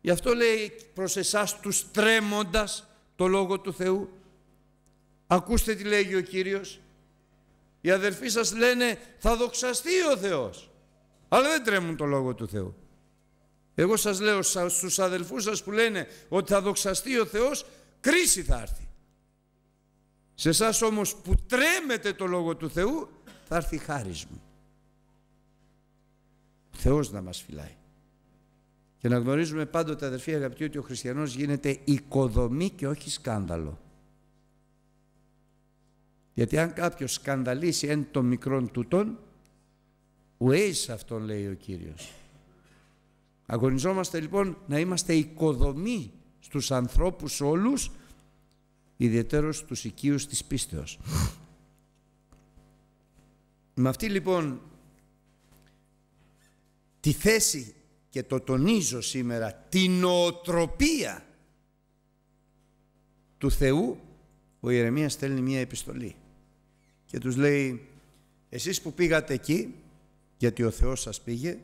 [SPEAKER 1] Γι' αυτό λέει προς εσάς τους τρέμοντας το Λόγο του Θεού. Ακούστε τι λέγει ο Κύριος. Οι αδερφοί σας λένε θα δοξαστεί ο Θεός. Αλλά δεν τρέμουν το Λόγο του Θεού. Εγώ σας λέω στους αδελφούς σας που λένε ότι θα δοξαστεί ο Θεός, κρίση θα έρθει. Σε εσάς όμως που τρέμετε το Λόγο του Θεού, θα έρθει χάρισμα. μου. Θεός να μας φυλάει. Και να γνωρίζουμε πάντοτε αδερφοί αγαπητοί ότι ο χριστιανός γίνεται οικοδομή και όχι σκάνδαλο. Γιατί αν κάποιος σκανδαλίσει εν των μικρών τούτων, ουέις αυτόν λέει ο Κύριος. Αγωνιζόμαστε λοιπόν να είμαστε οικοδομή στους ανθρώπους όλους, ιδιαίτερος στους οικείους της πίστεως. Με αυτή λοιπόν τη θέση και το τονίζω σήμερα, την οτροπία του Θεού, ο Ιερεμίας στέλνει μια επιστολή και τους λέει εσείς που πήγατε εκεί, γιατί ο Θεός σας πήγε,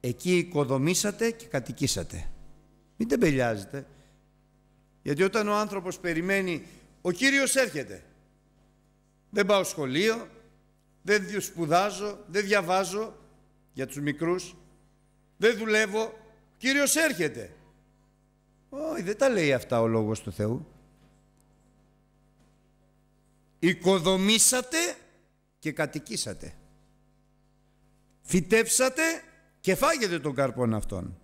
[SPEAKER 1] εκεί οικοδομήσατε και κατοικήσατε. Μην τεμπελιάζετε. Γιατί όταν ο άνθρωπος περιμένει, ο Κύριος έρχεται. Δεν πάω σχολείο, δεν σπουδάζω, δεν διαβάζω για τους μικρούς, δεν δουλεύω, Κύριος έρχεται. Όχι, δεν τα λέει αυτά ο Λόγος του Θεού. Οικοδομήσατε και κατοικήσατε. Φυτέψατε και φάγετε τον καρπόν αυτόν.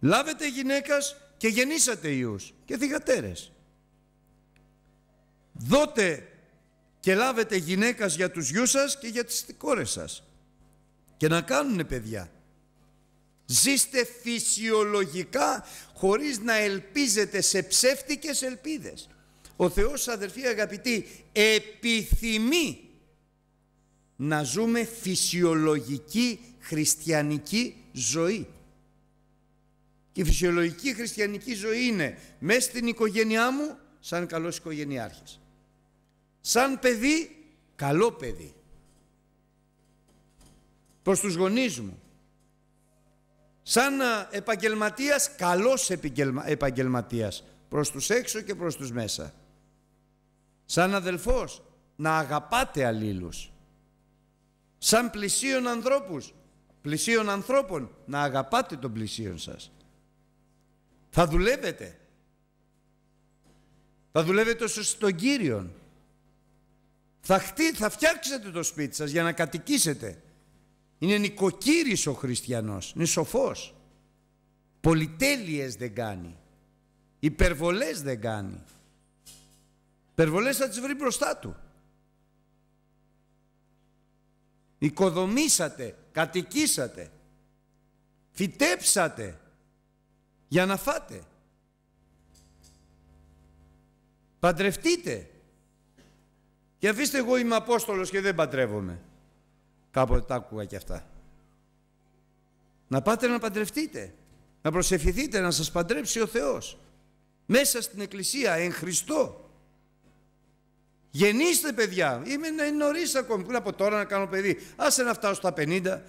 [SPEAKER 1] Λάβετε γυναίκας και γεννήσατε ιούς και θυγατέρες. Δώτε και λάβετε γυναίκας για τους γιους σας και για τις κόρες σας. Και να κάνουνε παιδιά. Ζήστε φυσιολογικά χωρίς να ελπίζετε σε ψεύτικες ελπίδες. Ο Θεός αδερφοί αγαπητοί επιθυμεί να ζούμε φυσιολογική χριστιανική ζωή. Και η φυσιολογική χριστιανική ζωή είναι μέσα στην οικογένειά μου σαν καλός οικογενειάρχης. Σαν παιδί, καλό παιδί. Προς τους γονείς μου, σαν επαγγελματίας, καλός επαγγελματίας, προς τους έξω και προς τους μέσα. Σαν αδελφός, να αγαπάτε αλλήλους. Σαν πλησίον ανθρώπους, πλησίον ανθρώπων, να αγαπάτε τον πλησίον σας. Θα δουλεύετε. Θα δουλεύετε ως τον Κύριον. Θα, θα φτιάξετε το σπίτι σας για να κατοικήσετε. Είναι νοικοκύρης ο χριστιανός, είναι σοφός. Πολυτέλειες δεν κάνει. Υπερβολές δεν κάνει. Υπερβολές θα τις βρει μπροστά του. Οικοδομήσατε, κατοικήσατε, φυτέψατε για να φάτε. Παντρευτείτε. Και αφήστε εγώ είμαι Απόστολος και δεν παντρεύομαι. Κάποτε τα άκουγα και αυτά. Να πάτε να παντρευτείτε. Να προσευχηθείτε να σας παντρέψει ο Θεός. Μέσα στην Εκκλησία, εν Χριστώ. Γεννήστε παιδιά. Είμαι νωρίς ακόμη. Πού από τώρα να κάνω παιδί. Άσε να φτάσω στα 50.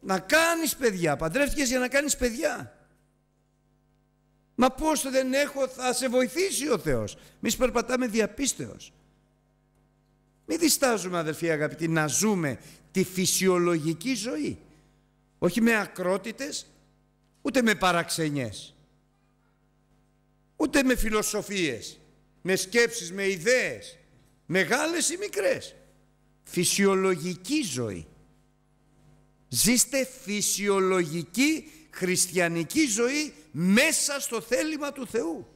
[SPEAKER 1] Να κάνεις παιδιά. Παντρεύτηκες για να κάνεις παιδιά. Μα πώς δεν έχω, θα σε βοηθήσει ο Θεός. Μη περπατάμε διαπίστεως. Μη διστάζουμε αδερφοί αγαπητοί να ζούμε τη φυσιολογική ζωή. Όχι με ακρότητες, ούτε με παραξενιές. Ούτε με φιλοσοφίες, με σκέψεις, με ιδέες. Μεγάλες ή μικρές. Φυσιολογική ζωή. Ζήστε φυσιολογική χριστιανική ζωή μέσα στο θέλημα του Θεού.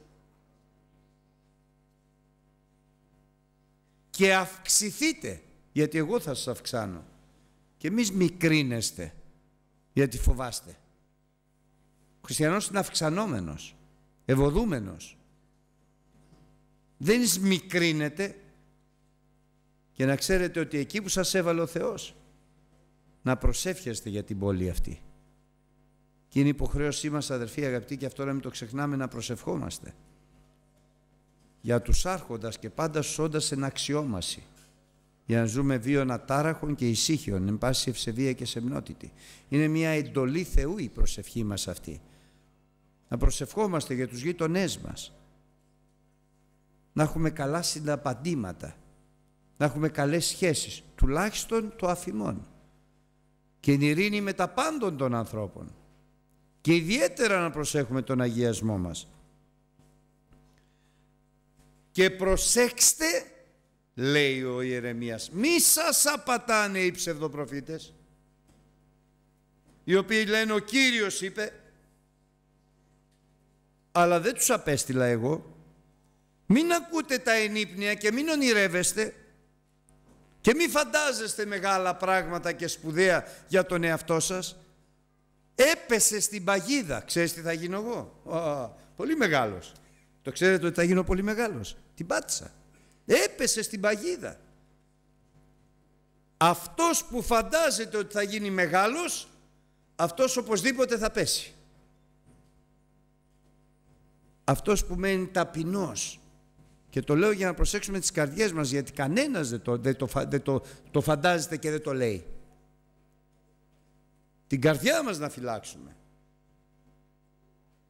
[SPEAKER 1] και αυξηθείτε γιατί εγώ θα σας αυξάνω και μη μικρίνεστε γιατί φοβάστε. Ο χριστιανός είναι αυξανόμενος, ευωδούμενος. Δεν μικρίνετε και να ξέρετε ότι εκεί που σας έβαλε ο Θεός να προσεύχεστε για την πόλη αυτή. Και είναι υποχρέωσή μας αδερφοί αγαπητοί και αυτό να μην το ξεχνάμε να προσευχόμαστε για τους άρχοντας και πάντα σώντας εν αξιόμαση για να ζούμε βίων ατάραχων και ησύχιων, εν πάση ευσεβία και σεμνότητη. Είναι μια εντολή Θεού η προσευχή μας αυτή. Να προσευχόμαστε για τους γείτονές μας. Να έχουμε καλά συναπαντήματα. Να έχουμε καλές σχέσεις, τουλάχιστον το αφημών. Και την ειρήνη με τα πάντων των ανθρώπων. Και ιδιαίτερα να προσέχουμε τον αγιασμό μας. Και προσέξτε, λέει ο Ιερεμίας, μη σας απατάνε οι ψευδοπροφήτες, οι οποίοι λένε ο Κύριος είπε, αλλά δεν τους απέστειλα εγώ. Μην ακούτε τα ενύπνια και μην ονειρεύεστε και μην φαντάζεστε μεγάλα πράγματα και σπουδαία για τον εαυτό σας. Έπεσε στην παγίδα. Ξέρεις τι θα γίνω εγώ. πολύ μεγάλος. Το ξέρετε ότι θα γίνω πολύ μεγάλος. Την πάτησα. Έπεσε στην παγίδα. Αυτός που φαντάζεται ότι θα γίνει μεγάλος, αυτός οπωσδήποτε θα πέσει. Αυτός που μένει ταπεινός και το λέω για να προσέξουμε τις καρδιές μας γιατί κανένας δεν το, δεν το, το, φαντάζεται και δεν το λέει. Την καρδιά μας να φυλάξουμε.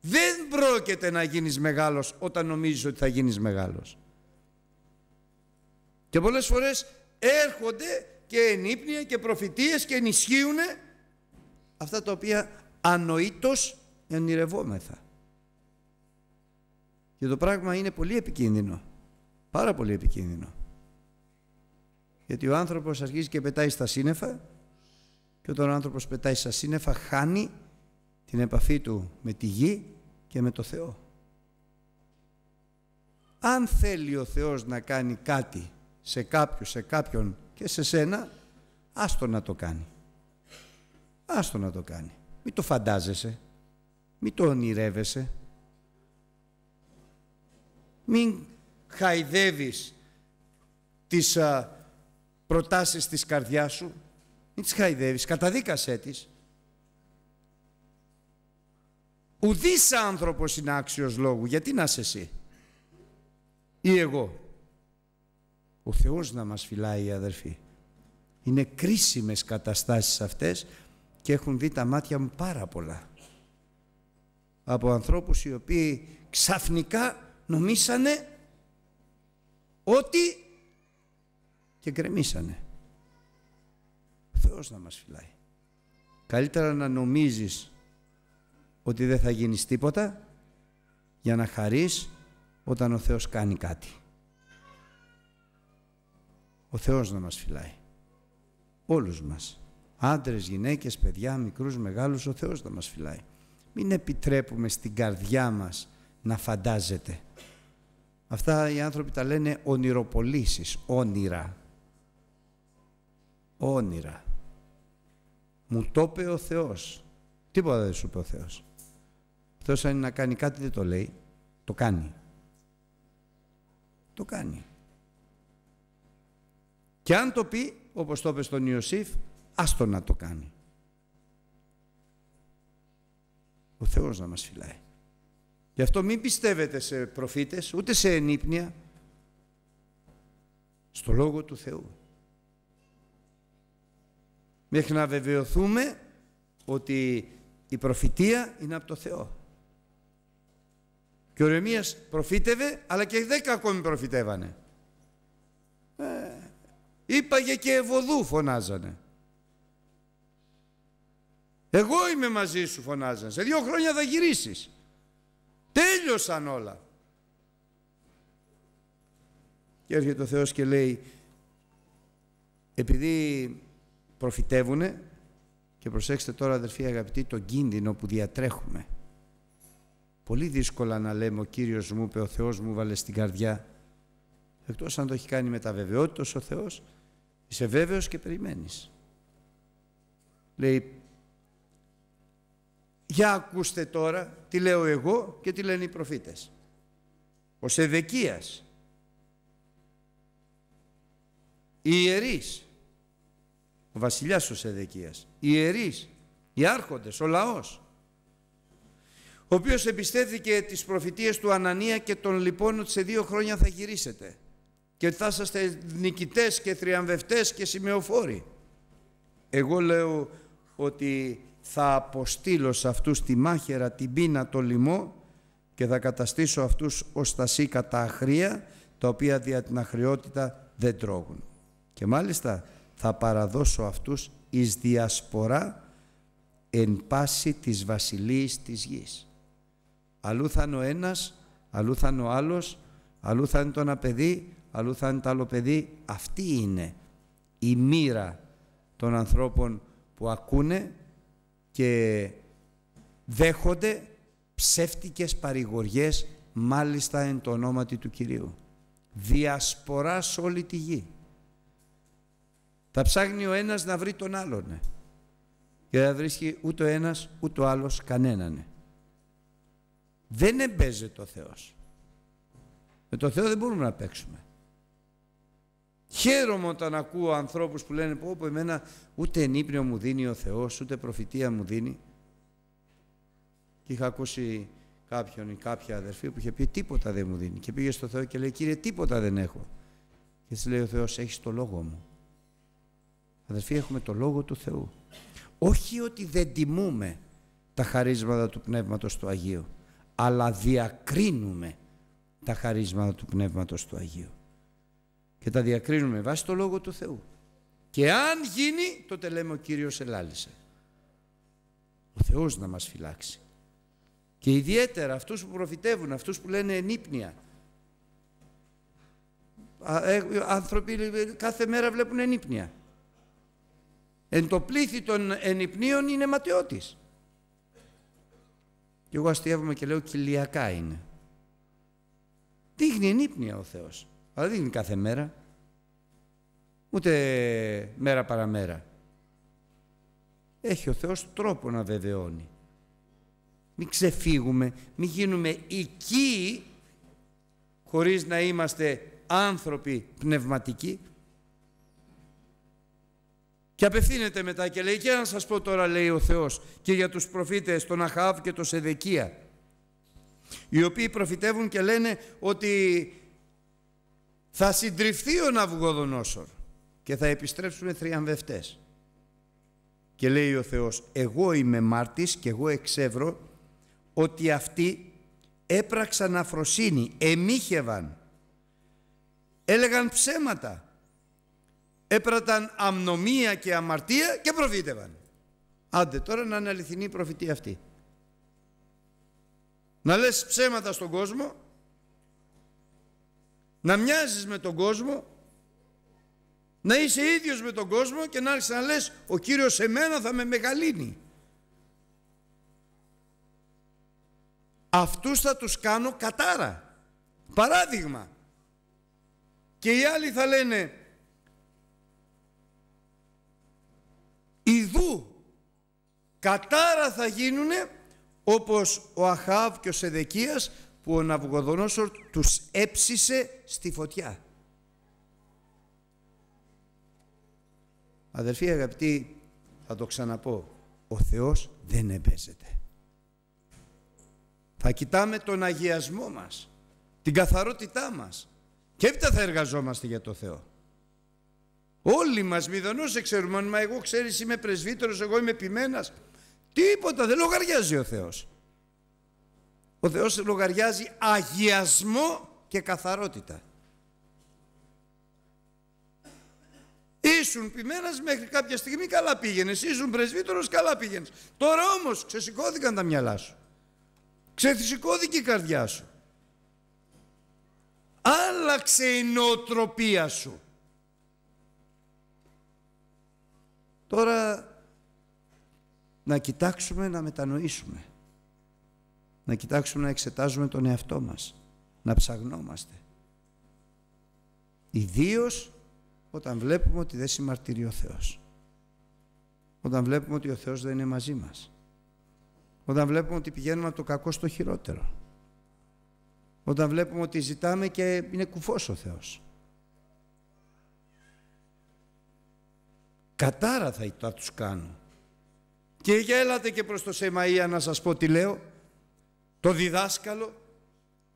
[SPEAKER 1] Δεν πρόκειται να γίνεις μεγάλος όταν νομίζεις ότι θα γίνεις μεγάλος. Και πολλές φορές έρχονται και ενύπνια και προφητείες και ενισχύουν αυτά τα οποία ανοήτως ενηρευόμεθα. Και το πράγμα είναι πολύ επικίνδυνο. Πάρα πολύ επικίνδυνο. Γιατί ο άνθρωπος αρχίζει και πετάει στα σύννεφα και όταν ο άνθρωπος πετάει στα σύννεφα χάνει την επαφή του με τη γη και με το Θεό. Αν θέλει ο Θεός να κάνει κάτι σε κάποιον, σε κάποιον και σε σένα, άστο να το κάνει. Άστο να το κάνει. Μην το φαντάζεσαι. Μην το ονειρεύεσαι. Μην χαϊδεύεις τις προτάσεις της καρδιάς σου. Μην τις χαϊδεύεις. Καταδίκασέ τις. Ουδής άνθρωπος είναι άξιος λόγου. Γιατί να είσαι εσύ ή εγώ. Ο Θεός να μας φυλάει αδερφοί. Είναι κρίσιμες καταστάσεις αυτές και έχουν δει τα μάτια μου πάρα πολλά. Από ανθρώπους οι οποίοι ξαφνικά νομίσανε ότι και γκρεμίσανε. Ο Θεός να μας φυλάει. Καλύτερα να νομίζεις ότι δεν θα γίνεις τίποτα για να χαρείς όταν ο Θεός κάνει κάτι. Ο Θεός να μας φυλάει. Όλους μας. Άντρες, γυναίκες, παιδιά, μικρούς, μεγάλους, ο Θεός να μας φυλάει. Μην επιτρέπουμε στην καρδιά μας να φαντάζεται. Αυτά οι άνθρωποι τα λένε ονειροπολήσεις, όνειρα. Όνειρα. Μου το είπε ο Θεός. Τίποτα δεν σου είπε ο Θεός. Θεός αν είναι να κάνει κάτι δεν το λέει, το κάνει. Το κάνει. Και αν το πει, όπως το είπε στον Ιωσήφ, άστο να το κάνει. Ο Θεός να μας φυλάει. Γι' αυτό μην πιστεύετε σε προφήτες, ούτε σε ενύπνοια, στο Λόγο του Θεού. Μέχρι να βεβαιωθούμε ότι η προφητεία είναι από το Θεό. Και ο Ρεμίας προφήτευε, αλλά και δέκα ακόμη προφητεύανε. Ε, είπαγε και ευωδού φωνάζανε. Εγώ είμαι μαζί σου φωνάζανε. Σε δύο χρόνια θα γυρίσεις. Τέλειωσαν όλα. Και έρχεται ο Θεός και λέει επειδή προφητεύουνε και προσέξτε τώρα αδερφοί αγαπητοί τον κίνδυνο που διατρέχουμε Πολύ δύσκολα να λέμε ο Κύριος μου, είπε ο Θεός μου, βάλε στην καρδιά. Εκτός αν το έχει κάνει με τα βεβαιότητας ο Θεός, είσαι βέβαιος και περιμένεις. Λέει, για ακούστε τώρα τι λέω εγώ και τι λένε οι προφήτες. Ο Σεδεκίας, οι ιερείς, ο βασιλιάς ο Σεδεκίας, οι ιερείς, οι άρχοντες, ο λαός, ο οποίος εμπιστεύθηκε τις προφητείες του Ανανία και τον λοιπόν ότι σε δύο χρόνια θα γυρίσετε και θα είσαστε νικητές και θριαμβευτές και σημεοφόροι. Εγώ λέω ότι θα αποστείλω σε αυτούς τη μάχηρα την πείνα, το λοιμό και θα καταστήσω αυτούς ως τα τα αχρία τα οποία δια την αχριότητα δεν τρώγουν. Και μάλιστα θα παραδώσω αυτούς εις διασπορά εν πάση της βασιλείς της γης. Αλλού θα είναι ο ένας, αλλού θα είναι ο άλλος, αλλού θα είναι το ένα παιδί, αλλού θα είναι το άλλο παιδί. Αυτή είναι η μοίρα των ανθρώπων που ακούνε και δέχονται ψεύτικες παρηγοριές μάλιστα εν το ονόματι του Κυρίου. Διασποράς σε όλη τη γη. Θα ψάχνει ο ένας να βρει τον άλλον ε. και δεν βρίσκει ούτε ο ένας ούτε ο άλλος κανέναν. Δεν εμπέζεται ο Θεός. Με το Θεό δεν μπορούμε να παίξουμε. Χαίρομαι όταν ακούω ανθρώπους που λένε πω, πω εμένα ούτε ενύπνιο μου δίνει ο Θεός, ούτε προφητεία μου δίνει. Και είχα ακούσει κάποιον ή κάποια αδερφή που είχε πει τίποτα δεν μου δίνει. Και πήγε στο Θεό και λέει κύριε τίποτα δεν έχω. Και της λέει ο Θεός έχεις το λόγο μου. Αδερφοί έχουμε το λόγο του Θεού. Όχι ότι δεν τιμούμε τα χαρίσματα του Πνεύματος του Αγίου αλλά διακρίνουμε τα χαρίσματα του Πνεύματος του Αγίου και τα διακρίνουμε βάσει το Λόγο του Θεού και αν γίνει τότε λέμε ο Κύριος ελάλησε ο Θεός να μας φυλάξει και ιδιαίτερα αυτούς που προφητεύουν αυτούς που λένε ενύπνια ε, άνθρωποι κάθε μέρα βλέπουν ενύπνια εν το πλήθη των ενυπνίων είναι ματαιώτης και εγώ αστείευομαι και λέω κοιλιακά είναι. Δείχνει ενύπνοια ο Θεός. Αλλά δεν δείχνει κάθε μέρα. Ούτε μέρα παραμέρα. Έχει ο Θεός τρόπο να βεβαιώνει. Μην ξεφύγουμε, μην γίνουμε οικοί χωρίς να είμαστε άνθρωποι πνευματικοί και απευθύνεται μετά και λέει και να σας πω τώρα λέει ο Θεός και για τους προφήτες τον Αχάβ και τον Σεδεκία οι οποίοι προφητεύουν και λένε ότι θα συντριφθεί ο Ναυγοδονόσορ και θα επιστρέψουν θριαμβευτές. Και λέει ο Θεός εγώ είμαι μάρτης και εγώ εξεύρω ότι αυτοί έπραξαν αφροσύνη, εμίχευαν, έλεγαν ψέματα, έπραταν αμνομία και αμαρτία και προφήτευαν. Άντε τώρα να είναι αληθινή προφητεία αυτή. Να λες ψέματα στον κόσμο, να μοιάζεις με τον κόσμο, να είσαι ίδιος με τον κόσμο και να άρχισε να λες ο Κύριος εμένα θα με μεγαλύνει. Αυτούς θα τους κάνω κατάρα. Παράδειγμα. Και οι άλλοι θα λένε Ιδού κατάρα θα γίνουνε όπως ο Αχάβ και ο Σεδεκίας που ο Ναυγοδονόσορ τους έψισε στη φωτιά. Αδερφοί αγαπητοί, θα το ξαναπώ, ο Θεός δεν εμπέζεται. Θα κοιτάμε τον αγιασμό μας, την καθαρότητά μας και έπειτα θα εργαζόμαστε για το Θεό. Όλοι μας μηδενός σε ξέρουμε, μα εγώ ξέρεις είμαι πρεσβύτερος, εγώ είμαι επιμένας. Τίποτα, δεν λογαριάζει ο Θεός. Ο Θεός λογαριάζει αγιασμό και καθαρότητα. Ήσουν ποιμένας μέχρι κάποια στιγμή καλά πήγαινες, ήσουν πρεσβύτερος καλά πήγαινες. Τώρα όμως ξεσηκώθηκαν τα μυαλά σου. Ξεσηκώθηκε η καρδιά σου. Άλλαξε η νοοτροπία σου. Τώρα να κοιτάξουμε να μετανοήσουμε. Να κοιτάξουμε να εξετάζουμε τον εαυτό μας. Να ψαγνόμαστε. Ιδίως όταν βλέπουμε ότι δεν συμμαρτυρεί ο Θεός. Όταν βλέπουμε ότι ο Θεός δεν είναι μαζί μας. Όταν βλέπουμε ότι πηγαίνουμε από το κακό στο χειρότερο. Όταν βλέπουμε ότι ζητάμε και είναι κουφός ο Θεός. Κατάρα θα, τους κάνω. Και για και προς το Σεμαΐα να σας πω τι λέω. Το διδάσκαλο,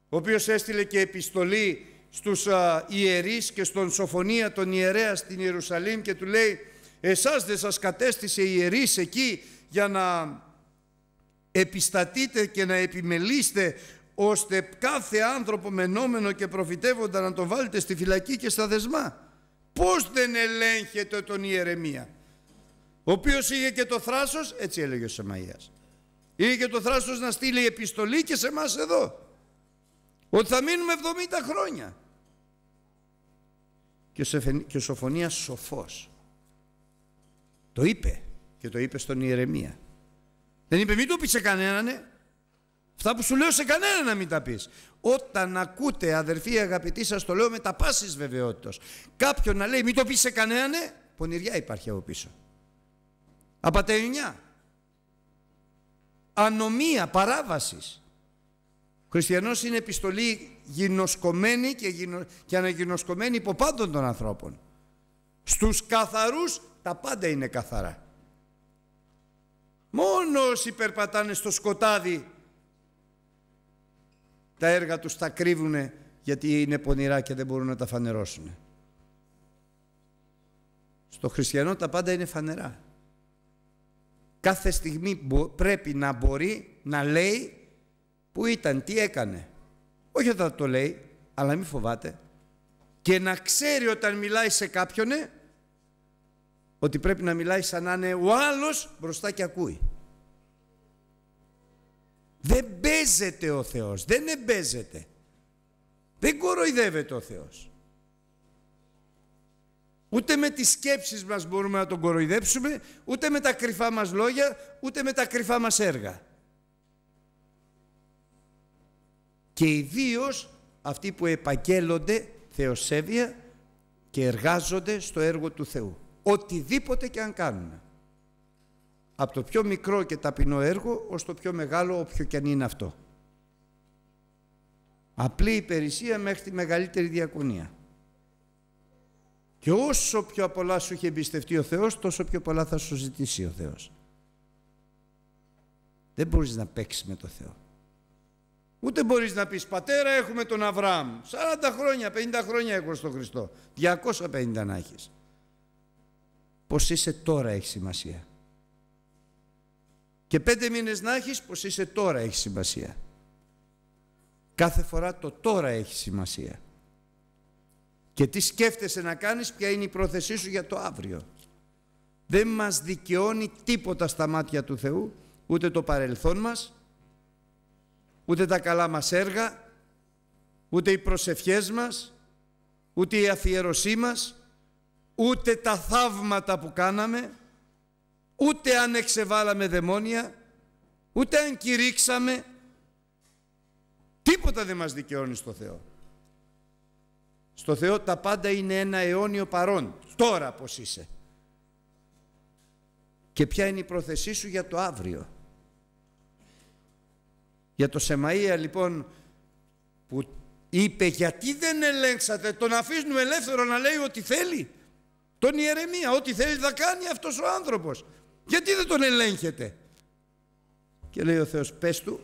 [SPEAKER 1] ο οποίος έστειλε και επιστολή στους α, ιερείς και στον Σοφονία τον ιερέα στην Ιερουσαλήμ και του λέει «Εσάς δεν σας κατέστησε ιερείς εκεί για να επιστατείτε και να επιμελήσετε ώστε κάθε άνθρωπο μενόμενο και προφητεύοντα να τον βάλετε στη φυλακή και στα δεσμά». Πώς δεν ελέγχεται τον Ιερεμία, ο οποίος είχε και το θράσος, έτσι έλεγε ο Σεμαΐας. Είχε και το θράσος να στείλει επιστολή και σε μας εδώ. Ότι θα μείνουμε 70 χρόνια. Και ο Σοφωνίας σοφός. Το είπε και το είπε στον Ιερεμία. Δεν είπε μην το πεις σε κανέναν, ναι. Αυτά που σου λέω σε κανένα να μην τα πεις. Όταν ακούτε αδερφοί αγαπητοί σας το λέω με τα πάσης βεβαιότητας. Κάποιον να λέει μην το πεις σε κανένα ναι, πονηριά υπάρχει από πίσω. Απατεωνιά. Ανομία παράβασης. Ο χριστιανός είναι επιστολή γυνοσκωμένη και, γινο... και αναγυνοσκωμένη υπό πάντων των ανθρώπων. Στους καθαρούς τα πάντα είναι καθαρά. Μόνος όσοι περπατάνε στο σκοτάδι τα έργα τους τα κρύβουν γιατί είναι πονηρά και δεν μπορούν να τα φανερώσουν. Στο χριστιανό τα πάντα είναι φανερά. Κάθε στιγμή πρέπει να μπορεί να λέει που ήταν, τι έκανε. Όχι όταν το λέει, αλλά μην φοβάται. Και να ξέρει όταν μιλάει σε κάποιον ε, ότι πρέπει να μιλάει σαν να είναι ο άλλος μπροστά και ακούει. Δεν παίζεται ο Θεός, δεν εμπέζεται. Δεν κοροϊδεύεται ο Θεός. Ούτε με τις σκέψεις μας μπορούμε να τον κοροϊδέψουμε, ούτε με τα κρυφά μας λόγια, ούτε με τα κρυφά μας έργα. Και ιδίως αυτοί που επαγγέλλονται θεοσέβεια και εργάζονται στο έργο του Θεού. Οτιδήποτε και αν κάνουμε από το πιο μικρό και ταπεινό έργο ως το πιο μεγάλο όποιο και αν είναι αυτό. Απλή υπηρεσία μέχρι τη μεγαλύτερη διακονία. Και όσο πιο πολλά σου είχε εμπιστευτεί ο Θεός, τόσο πιο πολλά θα σου ζητήσει ο Θεός. Δεν μπορείς να παίξεις με το Θεό. Ούτε μπορείς να πεις «Πατέρα έχουμε τον Αβραάμ». 40 χρόνια, 50 χρόνια έχω στον Χριστό. 250 να έχεις. Πώς είσαι τώρα έχει σημασία. Και πέντε μήνες να έχεις πως είσαι τώρα έχει σημασία. Κάθε φορά το τώρα έχει σημασία. Και τι σκέφτεσαι να κάνεις, ποια είναι η πρόθεσή σου για το αύριο. Δεν μας δικαιώνει τίποτα στα μάτια του Θεού, ούτε το παρελθόν μας, ούτε τα καλά μας έργα, ούτε οι προσευχές μας, ούτε η αφιερωσή μας, ούτε τα θαύματα που κάναμε, ούτε αν εξεβάλαμε δαιμόνια, ούτε αν κηρύξαμε, τίποτα δεν μας δικαιώνει στο Θεό. Στο Θεό τα πάντα είναι ένα αιώνιο παρόν, τώρα πως είσαι. Και ποια είναι η πρόθεσή σου για το αύριο. Για το Σεμαΐα λοιπόν που είπε γιατί δεν ελέγξατε, τον αφήνουμε ελεύθερο να λέει ό,τι θέλει. Τον Ιερεμία, ό,τι θέλει θα κάνει αυτός ο άνθρωπος. Γιατί δεν τον ελέγχετε. Και λέει ο Θεός πες του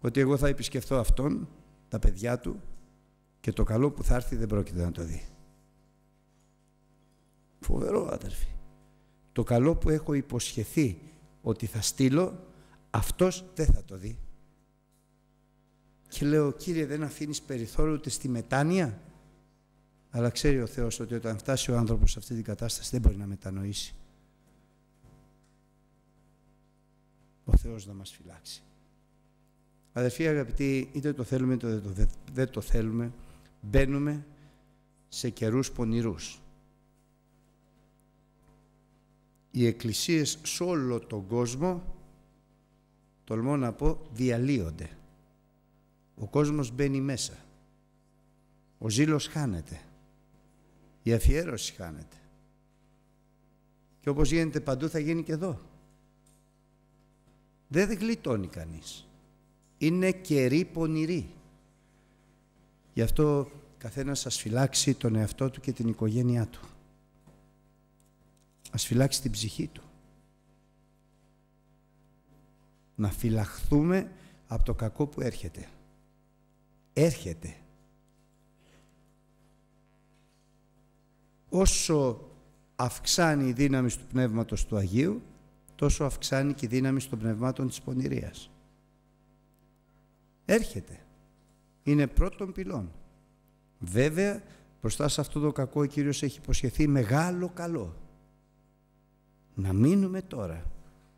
[SPEAKER 1] ότι εγώ θα επισκεφθώ αυτόν, τα παιδιά του και το καλό που θα έρθει δεν πρόκειται να το δει. Φοβερό αδερφή Το καλό που έχω υποσχεθεί ότι θα στείλω αυτός δεν θα το δει. Και λέω Κύριε δεν αφήνεις περιθώριο ούτε στη μετάνοια. Αλλά ξέρει ο Θεός ότι όταν φτάσει ο άνθρωπος σε αυτή την κατάσταση δεν μπορεί να μετανοήσει. ο Θεός να μας φυλάξει. Αδερφοί αγαπητοί, είτε το θέλουμε είτε το δεν το θέλουμε, μπαίνουμε σε καιρούς πονηρούς. Οι εκκλησίες σε όλο τον κόσμο, τολμώ να πω, διαλύονται. Ο κόσμος μπαίνει μέσα. Ο ζήλος χάνεται. Η αφιέρωση χάνεται. Και όπως γίνεται παντού θα γίνει και εδώ δεν γλιτώνει κανείς. Είναι καιρή πονηρή. Γι' αυτό καθένας σας φυλάξει τον εαυτό του και την οικογένειά του. Ας φυλάξει την ψυχή του. Να φυλαχθούμε από το κακό που έρχεται. Έρχεται. Όσο αυξάνει η δύναμη του Πνεύματος του Αγίου, τόσο αυξάνει και η δύναμη των πνευμάτων της πονηρίας. Έρχεται. Είναι πρώτον πυλών. Βέβαια, μπροστά σε αυτό το κακό ο Κύριος έχει υποσχεθεί μεγάλο καλό. Να μείνουμε τώρα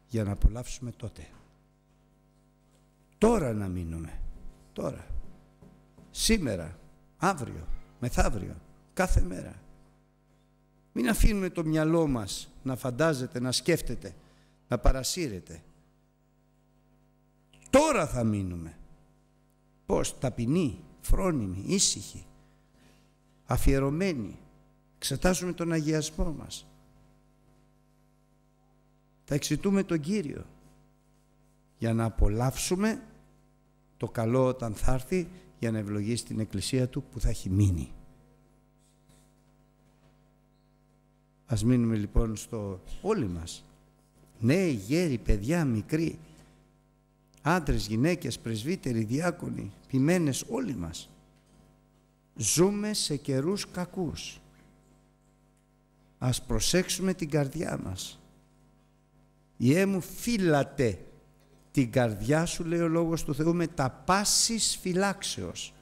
[SPEAKER 1] για να απολαύσουμε τότε. Τώρα να μείνουμε. Τώρα. Σήμερα. Αύριο. Μεθαύριο. Κάθε μέρα. Μην αφήνουμε το μυαλό μας να φαντάζεται, να σκέφτεται να παρασύρεται. Τώρα θα μείνουμε. Πώς, ταπεινοί, φρόνιμη, ήσυχοι, αφιερωμένοι. Εξετάζουμε τον αγιασμό μας. Θα εξητούμε τον Κύριο για να απολαύσουμε το καλό όταν θα έρθει για να ευλογήσει την Εκκλησία Του που θα έχει μείνει. Ας μείνουμε λοιπόν στο όλοι μας νέοι, γέροι, παιδιά, μικροί, άντρες, γυναίκες, πρεσβύτεροι, διάκονοι, ποιμένες όλοι μας. Ζούμε σε καιρούς κακούς. Ας προσέξουμε την καρδιά μας. Ιέ μου φύλατε την καρδιά σου, λέει ο Λόγος του Θεού, με τα πάσης φυλάξεως.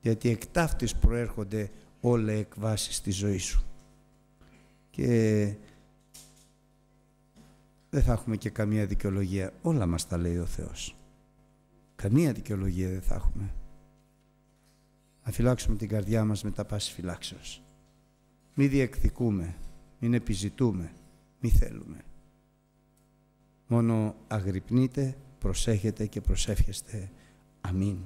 [SPEAKER 1] Γιατί εκ προέρχονται προέρχονται όλα εκβάσεις της ζωής σου. Και δεν θα έχουμε και καμία δικαιολογία. Όλα μας τα λέει ο Θεός. Καμία δικαιολογία δεν θα έχουμε. Να φυλάξουμε την καρδιά μας με τα πάση φυλάξεως. Μη διεκδικούμε, μην επιζητούμε, μη θέλουμε. Μόνο αγρυπνείτε, προσέχετε και προσεύχεστε. Αμήν.